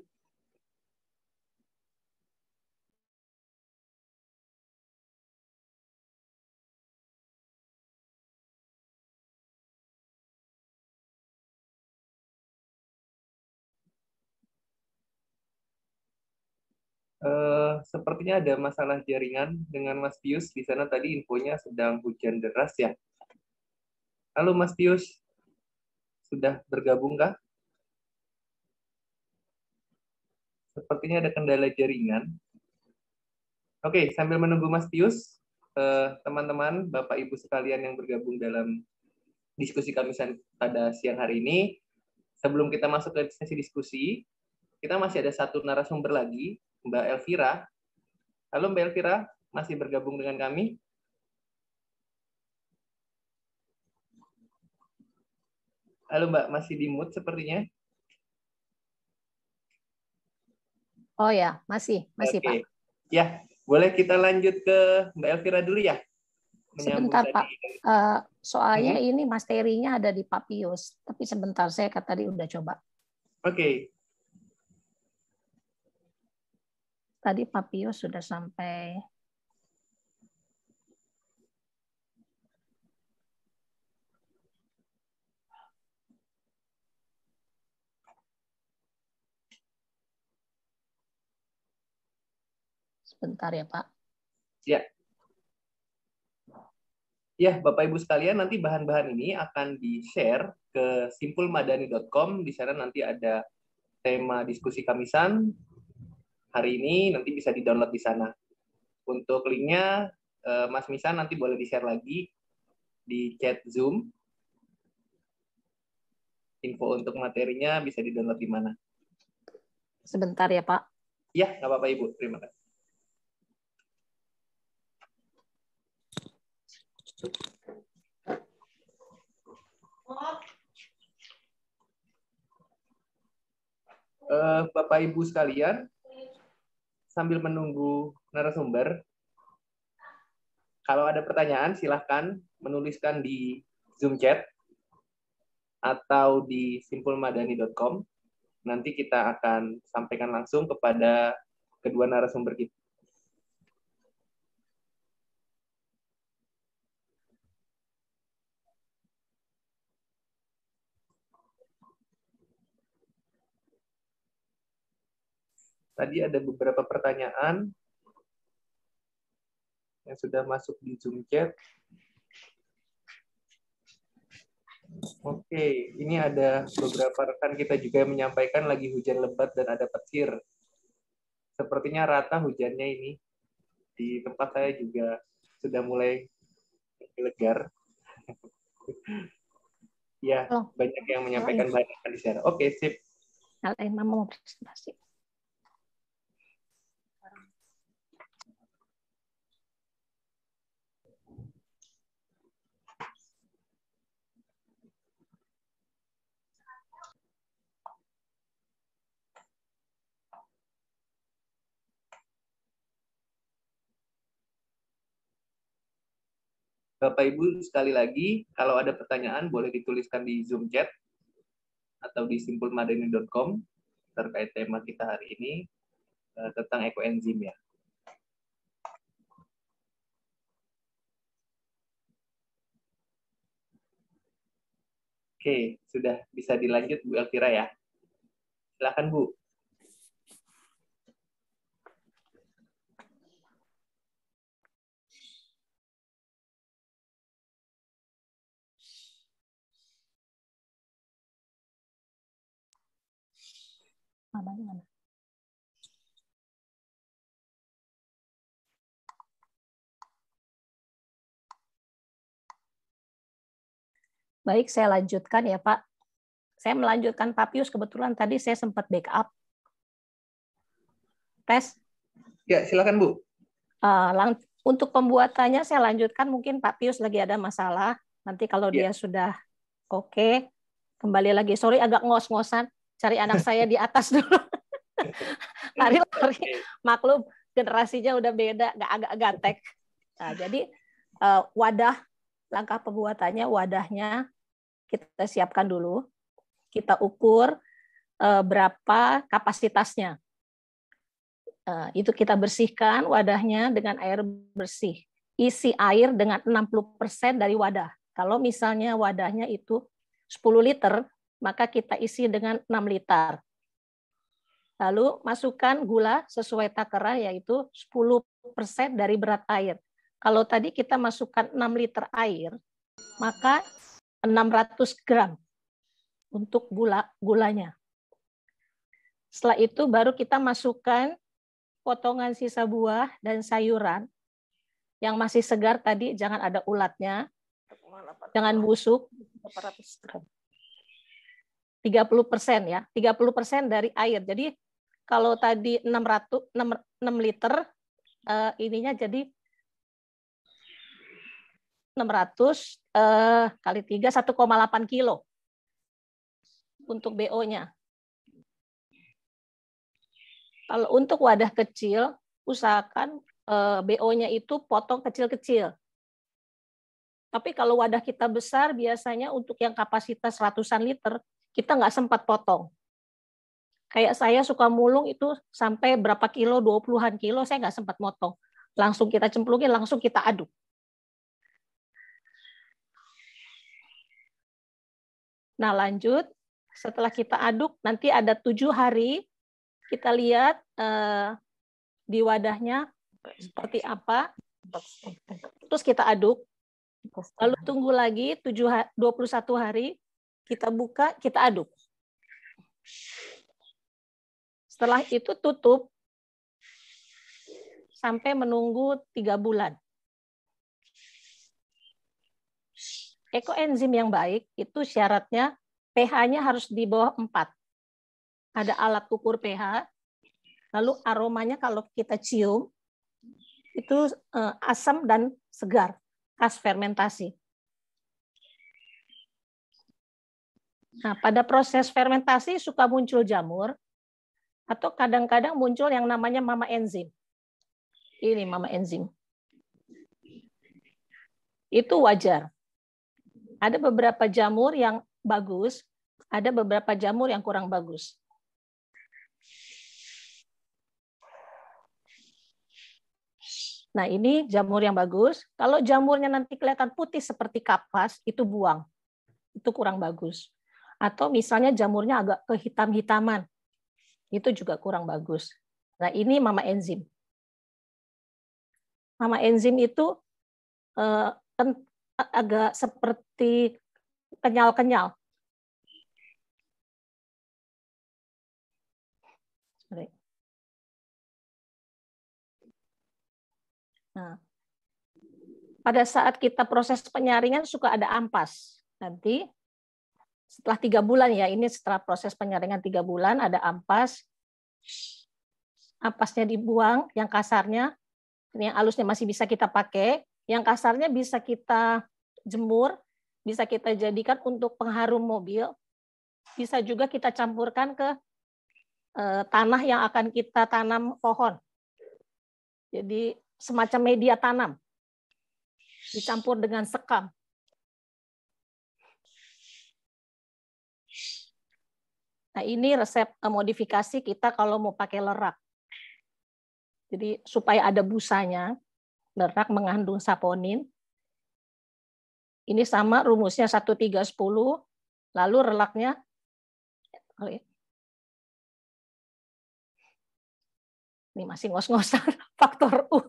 Uh, sepertinya ada masalah jaringan dengan Mas Pius. Di sana tadi infonya sedang hujan deras ya. Halo Mas Pius, sudah bergabung kah? Sepertinya ada kendala jaringan. Oke, sambil menunggu Mas Pius, eh, teman-teman, uh, Bapak Ibu sekalian yang bergabung dalam diskusi kami pada siang hari ini, sebelum kita masuk ke sesi diskusi, kita masih ada satu narasumber lagi Mbak Elvira. Halo Mbak Elvira, masih bergabung dengan kami? Halo Mbak, masih di mute sepertinya? Oh ya, masih, masih okay. Pak. Ya, boleh kita lanjut ke Mbak Elvira dulu ya? sebentar Pak, uh, soalnya hmm? ini masterinya ada di Papius, tapi sebentar saya kata tadi udah coba. Oke, okay. Tadi Papio sudah sampai Sebentar ya, Pak. Ya. Ya, Bapak Ibu sekalian, nanti bahan-bahan ini akan di-share ke simpulmadani.com. Di sana nanti ada tema diskusi kamisan, hari ini nanti bisa di-download di sana. Untuk linknya, eh, Mas Misa nanti boleh di-share lagi di chat Zoom. Info untuk materinya bisa di-download di mana. Sebentar ya, Pak. Ya, nggak apa-apa, Ibu. Terima kasih. Eh, Bapak Ibu sekalian, sambil menunggu narasumber, kalau ada pertanyaan silahkan menuliskan di Zoom chat atau di simpulmadani.com. Nanti kita akan sampaikan langsung kepada kedua narasumber kita. Tadi ada beberapa pertanyaan yang sudah masuk di Zoom chat. Oke, ini ada beberapa rekan kita juga yang menyampaikan lagi hujan lebat dan ada petir. Sepertinya rata hujannya ini. Di tempat saya juga sudah mulai legar. ya, oh. banyak yang menyampaikan banyak di sana. Oke, sip. Mama mau presentasi. Bapak Ibu sekali lagi kalau ada pertanyaan boleh dituliskan di Zoom chat atau di simpulmadani.com terkait tema kita hari ini uh, tentang ekoenzim ya. Oke, sudah bisa dilanjut Bu Elvira ya. Silakan Bu. mamanya mana Baik, saya lanjutkan ya Pak. Saya melanjutkan Papius, kebetulan tadi saya sempat backup. Tes? Ya, silakan Bu. Uh, untuk pembuatannya saya lanjutkan, mungkin Papius lagi ada masalah. Nanti kalau ya. dia sudah oke, okay, kembali lagi. Sorry agak ngos-ngosan cari anak saya di atas dulu lari-lari maklum generasinya udah beda nggak agak gantek nah, jadi eh, wadah langkah pembuatannya wadahnya kita siapkan dulu kita ukur eh, berapa kapasitasnya uh, itu kita bersihkan wadahnya dengan air bersih isi air dengan 60% dari wadah kalau misalnya wadahnya itu 10 liter maka kita isi dengan 6 liter. Lalu masukkan gula sesuai takaran yaitu 10% dari berat air. Kalau tadi kita masukkan 6 liter air, maka 600 gram untuk gula gulanya. Setelah itu baru kita masukkan potongan sisa buah dan sayuran yang masih segar tadi jangan ada ulatnya, jangan busuk 800 gram. 30% ya, 30% dari air. Jadi kalau tadi 600 6, 6 liter uh, ininya jadi 600 eh, kali 3 1,8 kilo untuk BO-nya. Kalau untuk wadah kecil, usahakan uh, eh, BO-nya itu potong kecil-kecil. Tapi kalau wadah kita besar, biasanya untuk yang kapasitas ratusan liter, kita nggak sempat potong. Kayak saya suka mulung itu sampai berapa kilo, 20-an kilo, saya nggak sempat motong. Langsung kita cemplungin, langsung kita aduk. Nah lanjut, setelah kita aduk, nanti ada tujuh hari, kita lihat eh, di wadahnya seperti apa. Terus kita aduk. Lalu tunggu lagi 7, 21 hari, kita buka, kita aduk. Setelah itu tutup sampai menunggu tiga bulan. Ekoenzim yang baik itu syaratnya pH-nya harus di bawah 4. Ada alat ukur pH, lalu aromanya kalau kita cium itu eh, asam dan segar, khas fermentasi. Nah, pada proses fermentasi suka muncul jamur atau kadang-kadang muncul yang namanya mama enzim. Ini mama enzim. Itu wajar. Ada beberapa jamur yang bagus, ada beberapa jamur yang kurang bagus. Nah, ini jamur yang bagus. Kalau jamurnya nanti kelihatan putih seperti kapas, itu buang. Itu kurang bagus atau misalnya jamurnya agak kehitam-hitaman. Itu juga kurang bagus. Nah, ini mama enzim. Mama enzim itu eh, agak seperti kenyal-kenyal. Nah, pada saat kita proses penyaringan suka ada ampas. Nanti setelah tiga bulan ya ini setelah proses penyaringan tiga bulan ada ampas ampasnya dibuang yang kasarnya yang halusnya masih bisa kita pakai yang kasarnya bisa kita jemur bisa kita jadikan untuk pengharum mobil bisa juga kita campurkan ke eh, tanah yang akan kita tanam pohon jadi semacam media tanam dicampur dengan sekam Nah, ini resep eh, modifikasi kita kalau mau pakai lerak. Jadi supaya ada busanya, lerak mengandung saponin. Ini sama rumusnya 1310, lalu relaknya oh iya. ini masih ngos-ngosan faktor U.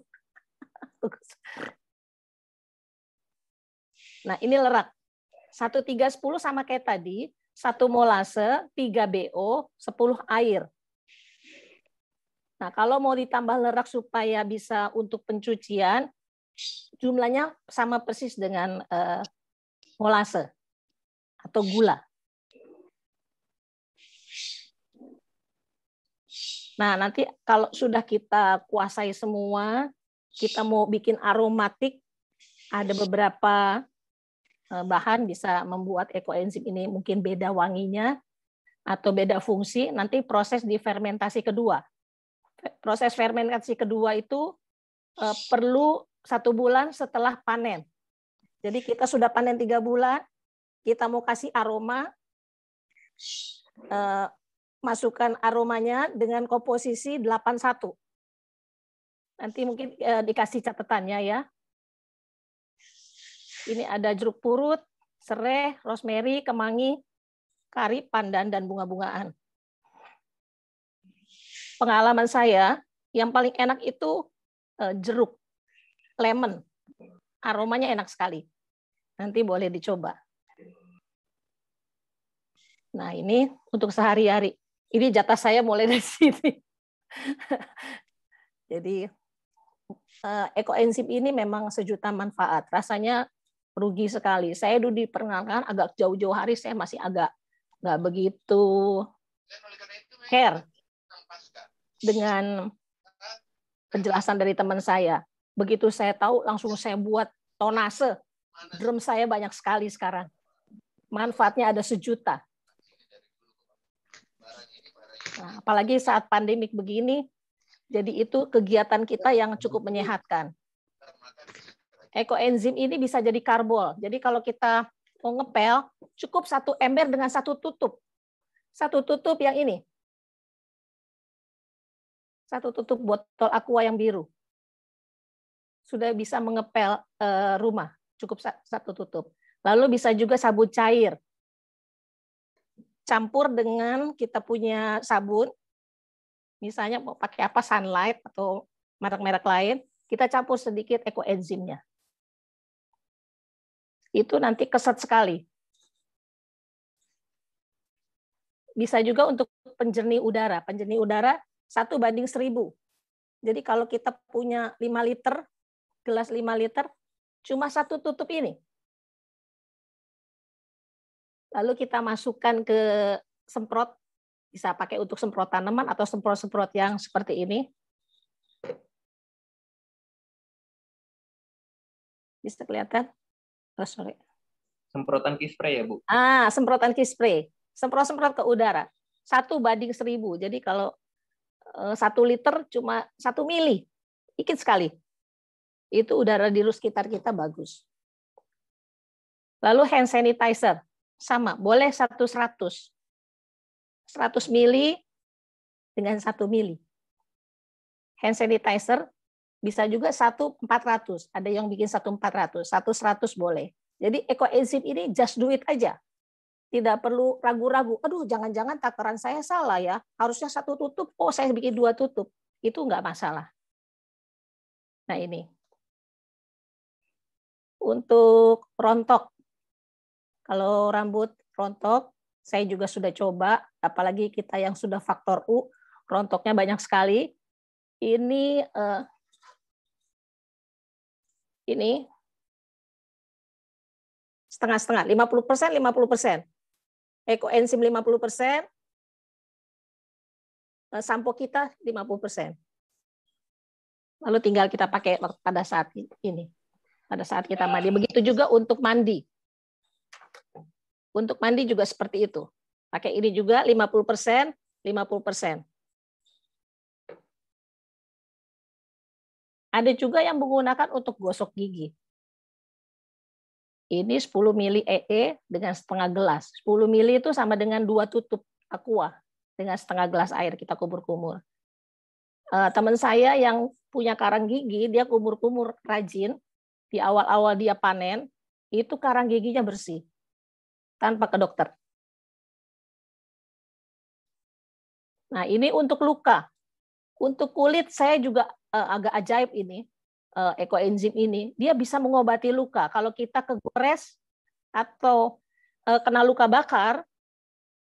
Nah, ini lerak. 1310 sama kayak tadi, satu molase, 3 BO, 10 air. Nah, kalau mau ditambah lerak supaya bisa untuk pencucian, jumlahnya sama persis dengan uh, molase atau gula. Nah, nanti kalau sudah kita kuasai semua, kita mau bikin aromatik, ada beberapa Eh, bahan bisa membuat ekoenzim ini mungkin beda wanginya atau beda fungsi nanti proses di fermentasi kedua proses fermentasi kedua itu eh, perlu satu bulan setelah panen jadi kita sudah panen tiga bulan kita mau kasih aroma eh, masukkan aromanya dengan komposisi 81 nanti mungkin dikasih catatannya ya ini ada jeruk purut, serai, rosemary, kemangi, kari, pandan, dan bunga-bungaan. Pengalaman saya, yang paling enak itu eh, jeruk, lemon. Aromanya enak sekali. Nanti boleh dicoba. Nah, ini untuk sehari-hari. Ini jatah saya mulai dari sini. Jadi eh, ekoenzim ini memang sejuta manfaat. Rasanya rugi sekali. Saya dulu diperkenalkan agak jauh-jauh hari saya masih agak nggak begitu care dengan penjelasan dari teman saya. Begitu saya tahu langsung saya buat tonase. Drum saya banyak sekali sekarang. Manfaatnya ada sejuta. Nah, apalagi saat pandemik begini, jadi itu kegiatan kita yang cukup menyehatkan. Ekoenzim ini bisa jadi karbol. Jadi kalau kita mau ngepel, cukup satu ember dengan satu tutup. Satu tutup yang ini. Satu tutup botol aqua yang biru. Sudah bisa mengepel eh, rumah, cukup satu tutup. Lalu bisa juga sabun cair. Campur dengan kita punya sabun, misalnya mau pakai apa sunlight atau merek-merek lain, kita campur sedikit ekoenzimnya itu nanti keset sekali. Bisa juga untuk penjernih udara. Penjernih udara satu banding seribu. Jadi kalau kita punya 5 liter, gelas 5 liter, cuma satu tutup ini. Lalu kita masukkan ke semprot, bisa pakai untuk semprot tanaman atau semprot-semprot yang seperti ini. Bisa kelihatan? Oh, sorry. Semprotan key ya, Bu? Ah, semprotan key Semprot-semprot ke udara. Satu banding seribu. Jadi kalau eh, satu liter cuma satu mili. Dikit sekali. Itu udara di sekitar kita bagus. Lalu hand sanitizer. Sama, boleh satu seratus. Seratus mili dengan satu mili. Hand sanitizer bisa juga 1400, ada yang bikin 1400, 1100 boleh. Jadi ekoenzim ini just do it aja. Tidak perlu ragu-ragu. Aduh, jangan-jangan takaran saya salah ya. Harusnya satu tutup, oh saya bikin dua tutup. Itu enggak masalah. Nah ini. Untuk rontok. Kalau rambut rontok, saya juga sudah coba. Apalagi kita yang sudah faktor U, rontoknya banyak sekali. Ini eh, ini setengah-setengah, 50 persen, 50 persen. Ekoenzim 50 persen, eh, sampo kita 50 persen. Lalu tinggal kita pakai pada saat ini, pada saat kita mandi. Begitu juga untuk mandi. Untuk mandi juga seperti itu. Pakai ini juga 50 persen, 50 persen. Ada juga yang menggunakan untuk gosok gigi. Ini 10 mili EE e dengan setengah gelas. 10 mili itu sama dengan dua tutup aqua dengan setengah gelas air kita kumur-kumur. Eh, teman saya yang punya karang gigi, dia kumur-kumur rajin. Di awal-awal dia panen, itu karang giginya bersih tanpa ke dokter. Nah, ini untuk luka. Untuk kulit saya juga Eh, agak ajaib ini eh, ekoenzim ini, dia bisa mengobati luka. Kalau kita kegores atau eh, kena luka bakar,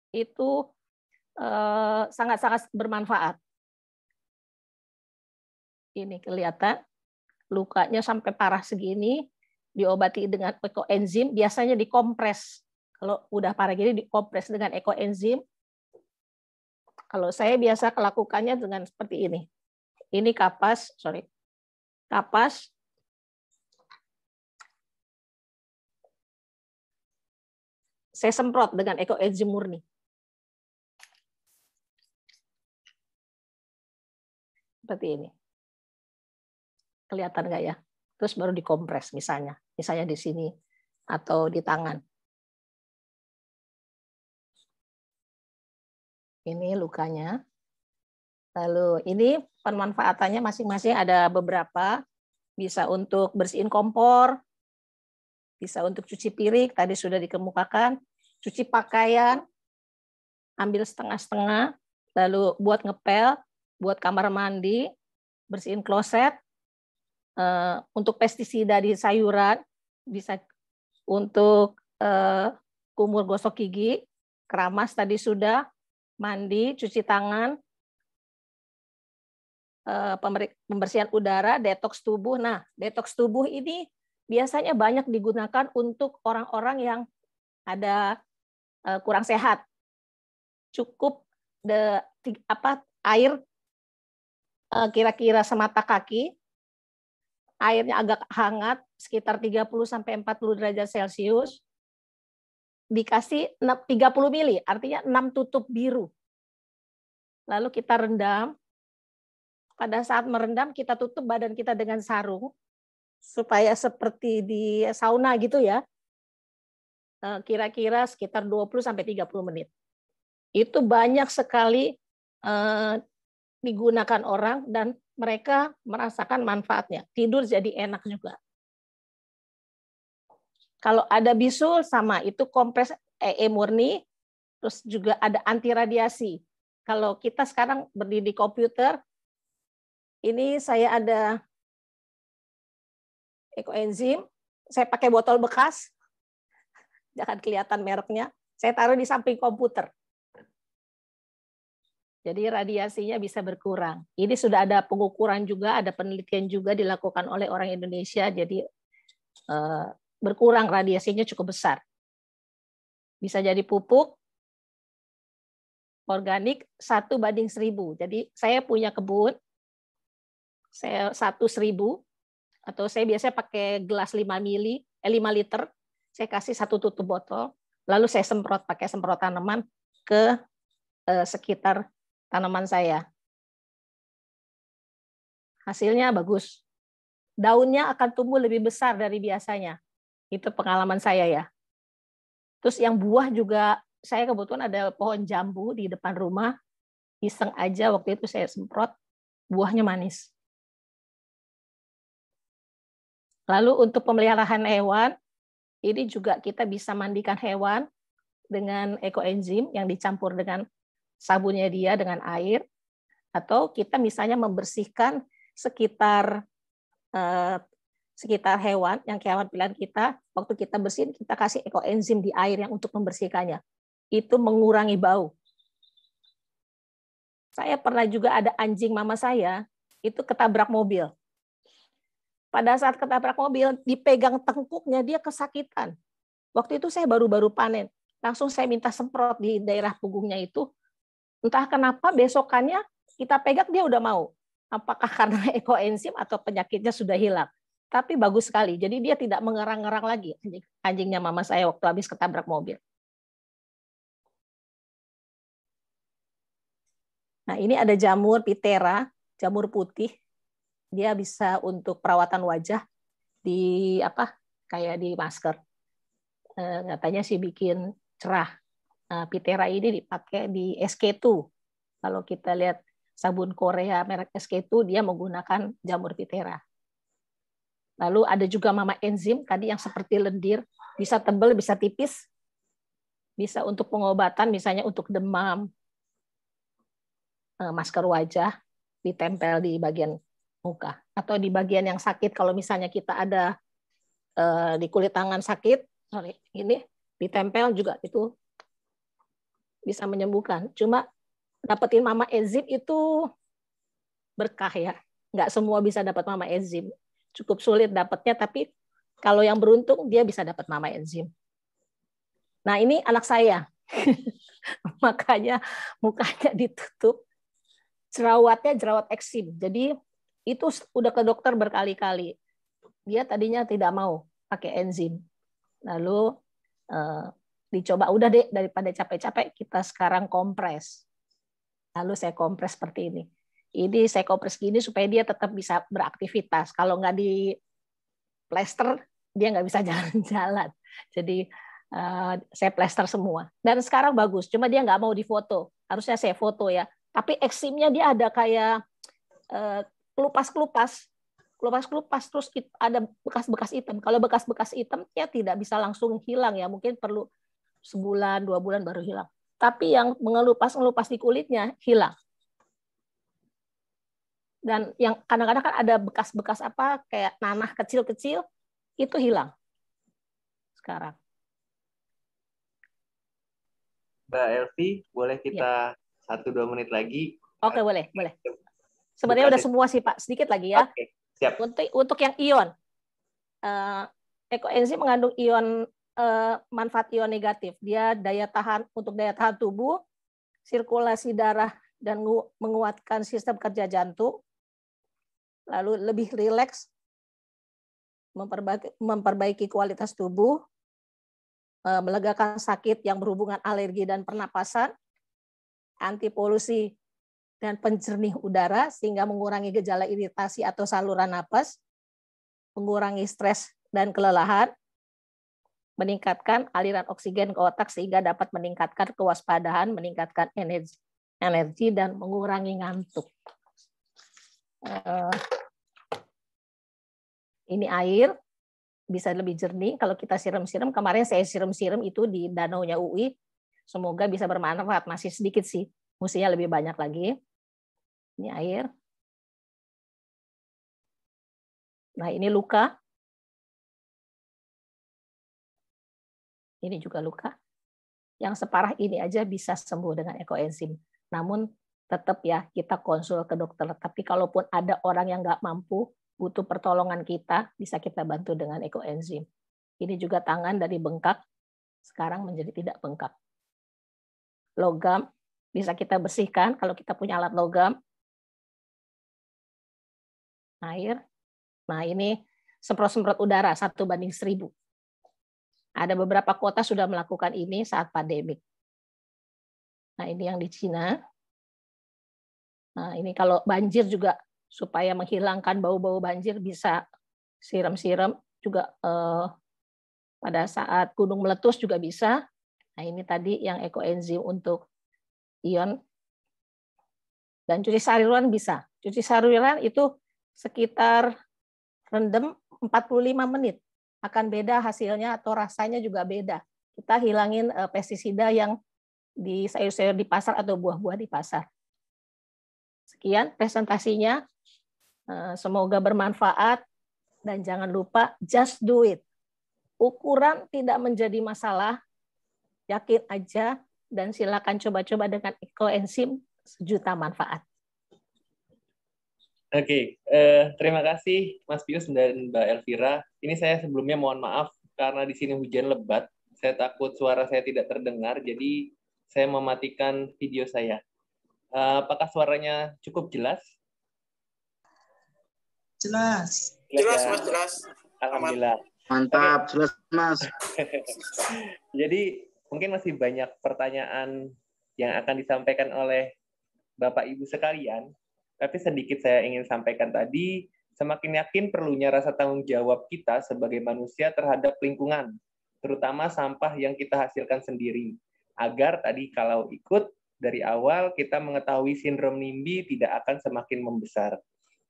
itu sangat-sangat bermanfaat. Ini kelihatan lukanya sampai parah segini, diobati dengan ekoenzim, biasanya dikompres. Kalau udah parah gini dikompres dengan ekoenzim. Kalau saya biasa kelakukannya dengan seperti ini ini kapas, sorry, kapas saya semprot dengan Eco Edge murni. Seperti ini. Kelihatan nggak ya? Terus baru dikompres misalnya. Misalnya di sini atau di tangan. Ini lukanya. Lalu ini pemanfaatannya masing-masing ada beberapa. Bisa untuk bersihin kompor, bisa untuk cuci piring, tadi sudah dikemukakan, cuci pakaian, ambil setengah-setengah, lalu buat ngepel, buat kamar mandi, bersihin kloset, eh, untuk pestisida di sayuran, bisa untuk eh, kumur gosok gigi, keramas tadi sudah, mandi, cuci tangan, Eh, pembersihan udara, detox tubuh. Nah, detox tubuh ini biasanya banyak digunakan untuk orang-orang yang ada eh, kurang sehat. Cukup de, apa air eh, kira-kira semata kaki, airnya agak hangat sekitar 30 40 derajat Celcius. Dikasih 30 mili, artinya 6 tutup biru. Lalu kita rendam pada saat merendam kita tutup badan kita dengan sarung supaya seperti di sauna gitu ya. Eh, kira-kira sekitar 20 sampai 30 menit. Itu banyak sekali eh, digunakan orang dan mereka merasakan manfaatnya. Tidur jadi enak juga. Kalau ada bisul sama itu kompres EE e murni, terus juga ada anti radiasi. Kalau kita sekarang berdiri di komputer, ini saya ada ekoenzim. Saya pakai botol bekas. Jangan kelihatan mereknya. Saya taruh di samping komputer. Jadi radiasinya bisa berkurang. Ini sudah ada pengukuran juga, ada penelitian juga dilakukan oleh orang Indonesia. Jadi eh, berkurang radiasinya cukup besar. Bisa jadi pupuk organik satu banding seribu. Jadi saya punya kebun, saya satu seribu atau saya biasanya pakai gelas 5 mili eh 5 liter saya kasih satu tutup botol lalu saya semprot pakai semprot tanaman ke eh, sekitar tanaman saya hasilnya bagus daunnya akan tumbuh lebih besar dari biasanya itu pengalaman saya ya terus yang buah juga saya kebetulan ada pohon jambu di depan rumah iseng aja waktu itu saya semprot buahnya manis Lalu untuk pemeliharaan hewan, ini juga kita bisa mandikan hewan dengan ekoenzim yang dicampur dengan sabunnya dia dengan air. Atau kita misalnya membersihkan sekitar eh, sekitar hewan yang hewan pilihan kita, waktu kita bersihin kita kasih ekoenzim di air yang untuk membersihkannya. Itu mengurangi bau. Saya pernah juga ada anjing mama saya itu ketabrak mobil pada saat ketabrak mobil dipegang tengkuknya dia kesakitan. Waktu itu saya baru-baru panen, langsung saya minta semprot di daerah punggungnya itu. Entah kenapa besokannya kita pegang dia udah mau. Apakah karena ekoenzim atau penyakitnya sudah hilang? Tapi bagus sekali. Jadi dia tidak mengerang-ngerang lagi anjingnya mama saya waktu habis ketabrak mobil. Nah, ini ada jamur pitera, jamur putih dia bisa untuk perawatan wajah di apa kayak di masker katanya eh, sih bikin cerah nah, Pitera ini dipakai di SK2 kalau kita lihat sabun Korea merek SK2 dia menggunakan jamur Pitera lalu ada juga mama enzim tadi yang seperti lendir bisa tebal bisa tipis bisa untuk pengobatan misalnya untuk demam eh, masker wajah ditempel di bagian muka atau di bagian yang sakit kalau misalnya kita ada eh, di kulit tangan sakit sorry ini ditempel juga itu bisa menyembuhkan cuma dapetin mama enzim itu berkah ya nggak semua bisa dapat mama enzim cukup sulit dapatnya tapi kalau yang beruntung dia bisa dapat mama enzim nah ini anak saya makanya mukanya ditutup jerawatnya jerawat eksim jadi itu udah ke dokter berkali-kali. Dia tadinya tidak mau pakai enzim. Lalu eh, dicoba udah deh daripada capek-capek kita sekarang kompres. Lalu saya kompres seperti ini. Ini saya kompres gini supaya dia tetap bisa beraktivitas. Kalau nggak di plester dia nggak bisa jalan-jalan. Jadi eh, saya plester semua. Dan sekarang bagus, cuma dia nggak mau difoto. Harusnya saya foto ya. Tapi eksimnya dia ada kayak eh, kelupas-kelupas kelupas-kelupas terus ada bekas-bekas item Kalau bekas-bekas item ya tidak bisa langsung hilang ya, mungkin perlu sebulan dua bulan baru hilang. Tapi yang mengelupas-ngelupas di kulitnya hilang. Dan yang kadang-kadang kan ada bekas-bekas apa kayak nanah kecil-kecil itu hilang sekarang. Mbak Elvi, boleh kita iya. satu ya. dua menit lagi? Oke, boleh, boleh. Sebenarnya udah semua sih Pak, sedikit lagi ya. Okay. Siap. Untuk untuk yang ion, uh, eh, ekoenzim mengandung ion uh, manfaat ion negatif. Dia daya tahan untuk daya tahan tubuh, sirkulasi darah dan menguatkan sistem kerja jantung. Lalu lebih rileks, memperbaiki, memperbaiki kualitas tubuh, uh, melegakan sakit yang berhubungan alergi dan pernapasan, anti polusi dan penjernih udara sehingga mengurangi gejala iritasi atau saluran napas, mengurangi stres dan kelelahan, meningkatkan aliran oksigen ke otak sehingga dapat meningkatkan kewaspadaan, meningkatkan energi, energi dan mengurangi ngantuk. Eh, ini air bisa lebih jernih kalau kita siram-siram. Kemarin saya siram-siram itu di danaunya UI. Semoga bisa bermanfaat. Masih sedikit sih, mestinya lebih banyak lagi ini air. Nah, ini luka. Ini juga luka. Yang separah ini aja bisa sembuh dengan ekoenzim. Namun tetap ya kita konsul ke dokter. Tapi kalaupun ada orang yang nggak mampu, butuh pertolongan kita, bisa kita bantu dengan ekoenzim. Ini juga tangan dari bengkak, sekarang menjadi tidak bengkak. Logam bisa kita bersihkan kalau kita punya alat logam, air. Nah, ini semprot-semprot udara satu banding seribu. Ada beberapa kota sudah melakukan ini saat pandemik. Nah, ini yang di Cina. Nah, ini kalau banjir juga supaya menghilangkan bau-bau banjir bisa siram-siram juga eh, pada saat gunung meletus juga bisa. Nah, ini tadi yang ekoenzim untuk ion dan cuci saluran bisa. Cuci saluran itu sekitar rendem 45 menit. Akan beda hasilnya atau rasanya juga beda. Kita hilangin eh, pestisida yang di sayur-sayur di pasar atau buah-buah di pasar. Sekian presentasinya. Eh, semoga bermanfaat dan jangan lupa just do it. Ukuran tidak menjadi masalah. Yakin aja dan silakan coba-coba dengan ekoenzim sejuta manfaat. Oke, okay. uh, eh, terima kasih Mas Pius dan Mbak Elvira. Ini saya sebelumnya mohon maaf karena di sini hujan lebat. Saya takut suara saya tidak terdengar, jadi saya mematikan video saya. Uh, apakah suaranya cukup jelas? Jelas. Jelas, ya? Mas, jelas. Alhamdulillah. Mantap, okay. jelas, Mas. jadi mungkin masih banyak pertanyaan yang akan disampaikan oleh Bapak Ibu sekalian. Tapi sedikit saya ingin sampaikan tadi, semakin yakin perlunya rasa tanggung jawab kita sebagai manusia terhadap lingkungan, terutama sampah yang kita hasilkan sendiri. Agar tadi kalau ikut dari awal kita mengetahui sindrom NIMBY tidak akan semakin membesar.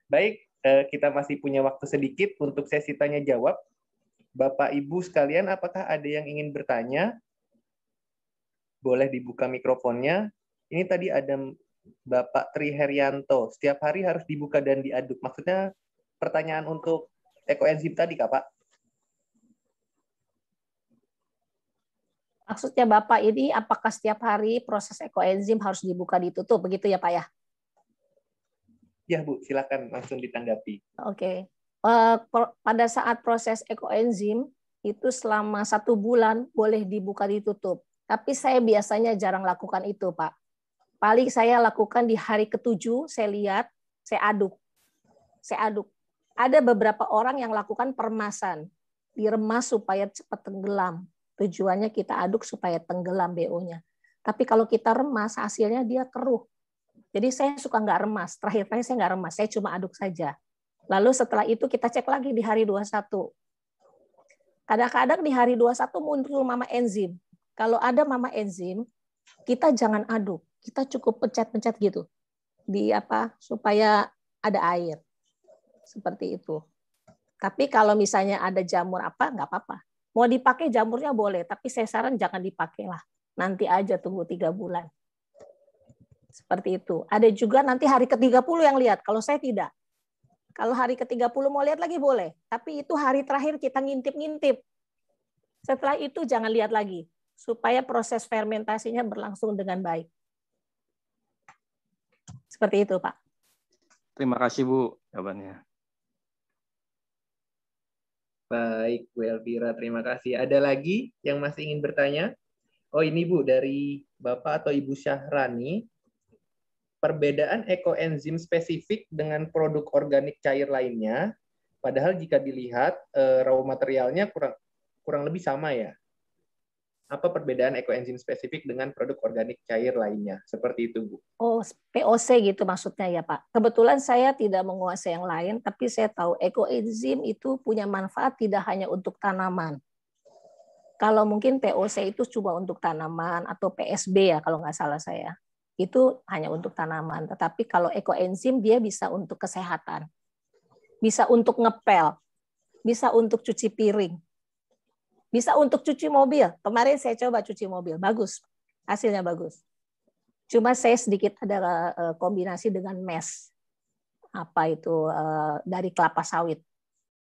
Baik, eh, kita masih punya waktu sedikit untuk sesi tanya jawab. Bapak Ibu sekalian, apakah ada yang ingin bertanya? Boleh dibuka mikrofonnya. Ini tadi ada Bapak Tri Herianto. Setiap hari harus dibuka dan diaduk. Maksudnya pertanyaan untuk ekoenzim tadi, Kak, Pak? Maksudnya Bapak ini apakah setiap hari proses ekoenzim harus dibuka ditutup begitu ya Pak ya? Ya Bu, silakan langsung ditanggapi. Oke. Eh, okay. Pada saat proses ekoenzim itu selama satu bulan boleh dibuka ditutup. Tapi saya biasanya jarang lakukan itu Pak. Paling saya lakukan di hari ketujuh, saya lihat, saya aduk. Saya aduk. Ada beberapa orang yang lakukan permasan. Diremas supaya cepat tenggelam. Tujuannya kita aduk supaya tenggelam BO-nya. Tapi kalau kita remas, hasilnya dia keruh. Jadi saya suka nggak remas. Terakhir-terakhir saya nggak remas, saya cuma aduk saja. Lalu setelah itu kita cek lagi di hari 21. Kadang-kadang di hari 21 muncul mama enzim. Kalau ada mama enzim, kita jangan aduk kita cukup pencet-pencet gitu di apa supaya ada air seperti itu. Tapi kalau misalnya ada jamur apa nggak apa-apa. Mau dipakai jamurnya boleh, tapi saya saran jangan dipakailah. Nanti aja tunggu tiga bulan. Seperti itu. Ada juga nanti hari ke-30 yang lihat. Kalau saya tidak. Kalau hari ke-30 mau lihat lagi boleh. Tapi itu hari terakhir kita ngintip-ngintip. Setelah itu jangan lihat lagi. Supaya proses fermentasinya berlangsung dengan baik. Seperti itu, Pak. Terima kasih, Bu, jawabannya. Baik, Bu Elvira, terima kasih. Ada lagi yang masih ingin bertanya? Oh, ini Bu, dari Bapak atau Ibu Syahrani. Perbedaan ekoenzim spesifik dengan produk organik cair lainnya, padahal jika dilihat, eh, raw materialnya kurang, kurang lebih sama ya? apa perbedaan ekoenzim spesifik dengan produk organik cair lainnya? Seperti itu, Bu. Oh, POC gitu maksudnya ya, Pak. Kebetulan saya tidak menguasai yang lain, tapi saya tahu ekoenzim itu punya manfaat tidak hanya untuk tanaman. Kalau mungkin POC itu cuma untuk tanaman atau PSB ya kalau nggak salah saya. Itu hanya untuk tanaman, tetapi kalau ekoenzim dia bisa untuk kesehatan. Bisa untuk ngepel, bisa untuk cuci piring, bisa untuk cuci mobil. Kemarin saya coba cuci mobil, bagus. Hasilnya bagus. Cuma saya sedikit ada eh, kombinasi dengan mes Apa itu eh, dari kelapa sawit.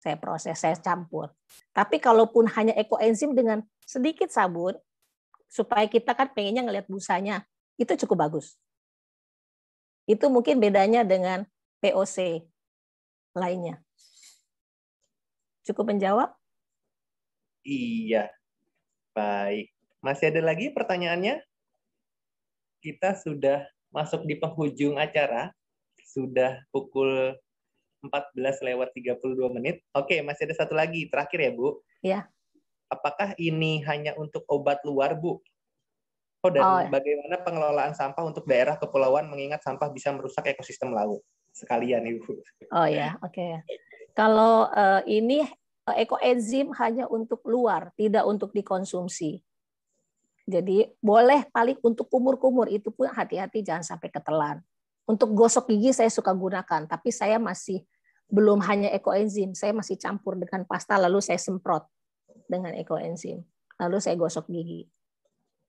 Saya proses, saya campur. Tapi kalaupun hanya ekoenzim dengan sedikit sabun, supaya kita kan pengennya ngelihat busanya, itu cukup bagus. Itu mungkin bedanya dengan POC lainnya. Cukup menjawab? Iya. Baik. Masih ada lagi pertanyaannya? Kita sudah masuk di penghujung acara. Sudah pukul 14 lewat 32 menit. Oke, masih ada satu lagi. Terakhir ya, Bu. Iya. Apakah ini hanya untuk obat luar, Bu? Oh, dan oh. bagaimana pengelolaan sampah untuk daerah kepulauan mengingat sampah bisa merusak ekosistem laut? Sekalian, Ibu. Oh ya, oke. Okay. Kalau uh, ini Eh, ekoenzim hanya untuk luar, tidak untuk dikonsumsi. Jadi boleh paling untuk kumur-kumur itu pun hati-hati jangan sampai ketelan. Untuk gosok gigi saya suka gunakan, tapi saya masih belum hanya ekoenzim, saya masih campur dengan pasta lalu saya semprot dengan ekoenzim. Lalu saya gosok gigi.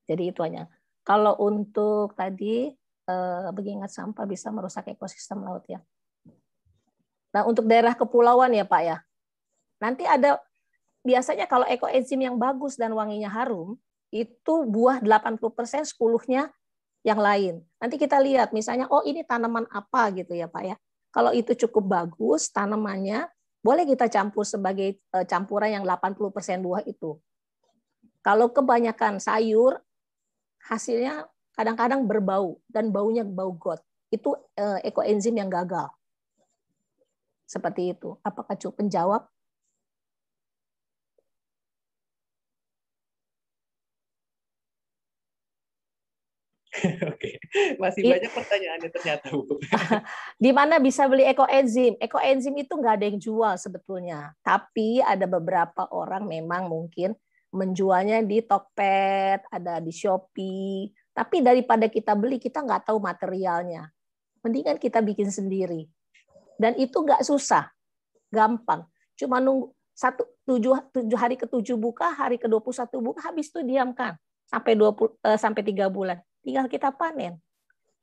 Jadi itu hanya. Kalau untuk tadi eh, mengingat sampah bisa merusak ekosistem laut ya. Nah, untuk daerah kepulauan ya, Pak ya. Nanti ada biasanya kalau ekoenzim yang bagus dan wanginya harum, itu buah 80%, 10-nya yang lain. Nanti kita lihat misalnya oh ini tanaman apa gitu ya Pak ya. Kalau itu cukup bagus tanamannya, boleh kita campur sebagai eh, campuran yang 80% buah itu. Kalau kebanyakan sayur hasilnya kadang-kadang berbau dan baunya bau got. Itu eh, ekoenzim yang gagal. Seperti itu. Apakah cukup menjawab? Oke, masih It, banyak pertanyaannya ternyata Bu. di mana bisa beli eco enzim? Eco enzim itu nggak ada yang jual sebetulnya, tapi ada beberapa orang memang mungkin menjualnya di Tokped, ada di Shopee. Tapi daripada kita beli, kita nggak tahu materialnya. Mendingan kita bikin sendiri. Dan itu nggak susah, gampang. Cuma nunggu satu tujuh, tujuh hari ke tujuh buka, hari ke dua puluh satu buka, habis itu diamkan sampai dua puluh eh, sampai tiga bulan tinggal kita panen.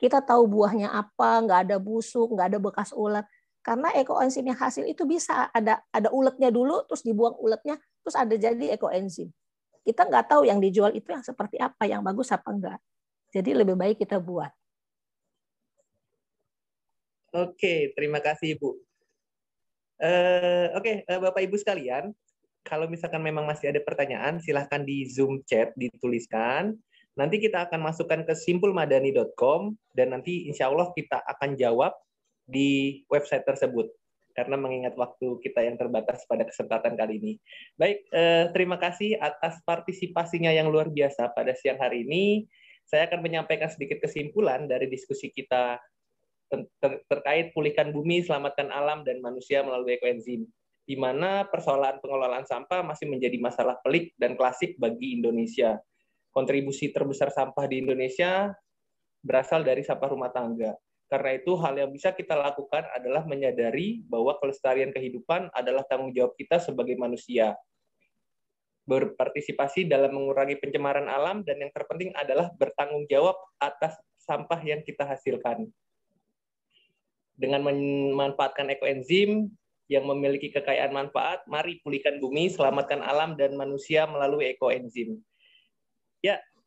Kita tahu buahnya apa, nggak ada busuk, nggak ada bekas ulat. Karena ekoenzim yang hasil itu bisa ada ada uletnya dulu, terus dibuang uletnya, terus ada jadi ekoenzim. Kita nggak tahu yang dijual itu yang seperti apa, yang bagus apa enggak. Jadi lebih baik kita buat. Oke, terima kasih Ibu. Uh, Oke, okay, uh, eh, Bapak Ibu sekalian, kalau misalkan memang masih ada pertanyaan, silahkan di Zoom chat dituliskan. Nanti kita akan masukkan ke simpulmadani.com dan nanti insya Allah kita akan jawab di website tersebut karena mengingat waktu kita yang terbatas pada kesempatan kali ini. Baik, eh, terima kasih atas partisipasinya yang luar biasa pada siang hari ini. Saya akan menyampaikan sedikit kesimpulan dari diskusi kita ter ter terkait pulihkan bumi, selamatkan alam dan manusia melalui ekoenzim, di mana persoalan pengelolaan sampah masih menjadi masalah pelik dan klasik bagi Indonesia kontribusi terbesar sampah di Indonesia berasal dari sampah rumah tangga. Karena itu hal yang bisa kita lakukan adalah menyadari bahwa kelestarian kehidupan adalah tanggung jawab kita sebagai manusia. Berpartisipasi dalam mengurangi pencemaran alam dan yang terpenting adalah bertanggung jawab atas sampah yang kita hasilkan. Dengan memanfaatkan ekoenzim yang memiliki kekayaan manfaat, mari pulihkan bumi, selamatkan alam dan manusia melalui ekoenzim.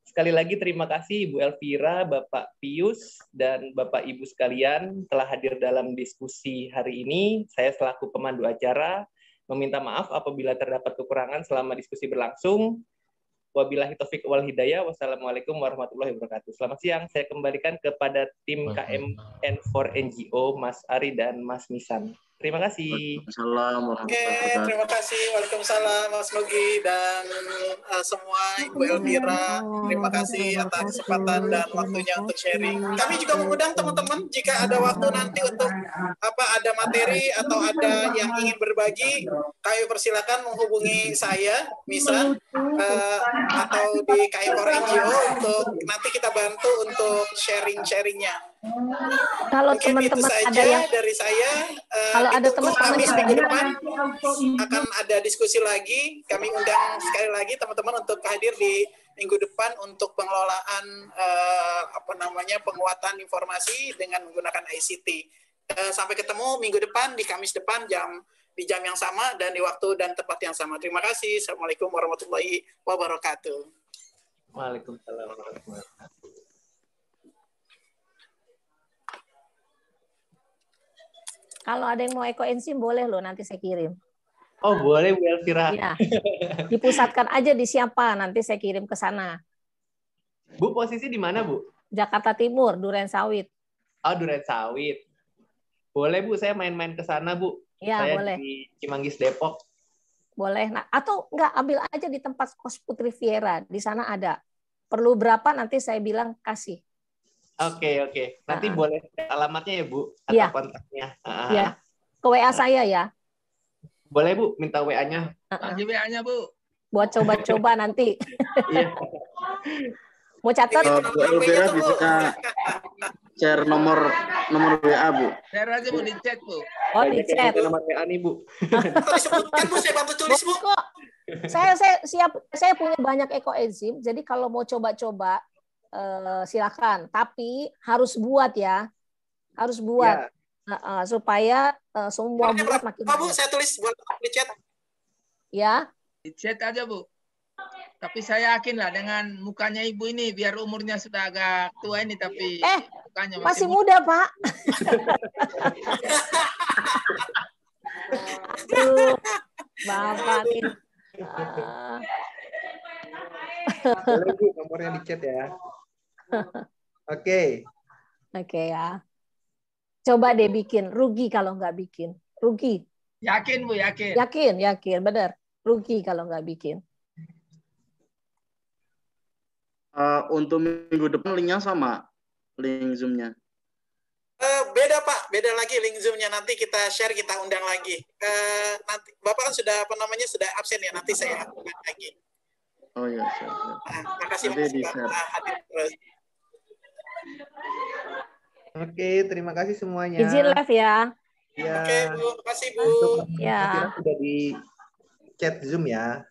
Sekali lagi terima kasih Ibu Elvira, Bapak Pius, dan Bapak Ibu sekalian telah hadir dalam diskusi hari ini. Saya selaku pemandu acara meminta maaf apabila terdapat kekurangan selama diskusi berlangsung. Wabillahi taufik wal hidayah. Wassalamualaikum warahmatullahi wabarakatuh. Selamat siang. Saya kembalikan kepada tim KMN 4 NGO Mas Ari dan Mas Nisan. Terima kasih. Assalamualaikum. Oke, okay, terima kasih. Waalaikumsalam Mas Nugi dan uh, semua Ibu Elvira. Terima kasih atas kesempatan dan waktunya untuk sharing. Kami juga mengundang teman-teman jika ada waktu nanti untuk apa ada materi atau ada yang ingin berbagi, kami persilakan menghubungi saya, Misa, uh, atau di KM NGO untuk nanti kita bantu untuk sharing-sharingnya kalau gitu teman-teman ada yang dari saya uh, kalau ada teman-teman yang minggu depan akan ada diskusi lagi kami undang sekali lagi teman-teman untuk hadir di minggu depan untuk pengelolaan uh, apa namanya penguatan informasi dengan menggunakan ICT uh, eh, sampai ketemu minggu depan di Kamis depan jam di jam yang sama dan di waktu dan tempat yang sama terima kasih assalamualaikum warahmatullahi wabarakatuh Waalaikumsalam warahmatullahi wabarakatuh Kalau ada yang mau Enzim boleh loh nanti saya kirim. Oh boleh Bu Elvira. Ya. Dipusatkan aja di siapa nanti saya kirim ke sana. Bu posisi di mana Bu? Jakarta Timur, Duren Sawit. Oh Duren Sawit. Boleh Bu saya main-main ke sana Bu. Ya, boleh. di Cimanggis Depok. Boleh. Nah, atau enggak ambil aja di tempat Kos Putri Viera. Di sana ada. Perlu berapa nanti saya bilang kasih. Oke okay, oke. Okay. Nanti uh-huh. boleh alamatnya ya Bu atau yeah. kontaknya. Uh-huh. Yeah. Ke WA saya ya. Boleh Bu, minta WA-nya. Uh-huh. WA-nya Bu. Buat coba-coba nanti. Iya. Mau catat? Oh, Bu Elvira bisa share nomor nomor WA Bu. Share aja Bu di chat Bu. Oh di chat. Nomor WA nih Bu. Sebutkan Bu, saya bantu Bu. Saya saya siap saya punya banyak ekoenzim, jadi kalau mau coba-coba Eh, silakan. Tapi harus buat ya, harus buat ya. Uh, uh, supaya uh, semua Oke, buat makin. Bu, saya tulis buat di chat. Ya. Di chat aja bu. Tapi saya yakin lah dengan mukanya ibu ini, biar umurnya sudah agak tua ini, tapi eh, mukanya masih, masih muda, muda pak. Aduh, bapak ini. Uh. Boleh bu, nomornya di chat ya. Oke. Oke ya. Coba deh bikin. Rugi kalau nggak bikin. Rugi. Yakin Bu, yakin. Yakin, yakin. Benar. Rugi kalau nggak bikin. Uh, untuk minggu depan linknya sama link zoomnya. Uh, beda Pak, beda lagi link zoomnya nanti kita share kita undang lagi. Uh, nanti Bapak kan sudah apa namanya sudah absen ya nanti saya undang lagi. Oh iya. terima ah, makasih, makasih ah, Bapak Oke, terima kasih semuanya. Izin live ya. Ya. Oke, Bu. Terima kasih, Bu. Ya. Sudah di chat Zoom ya.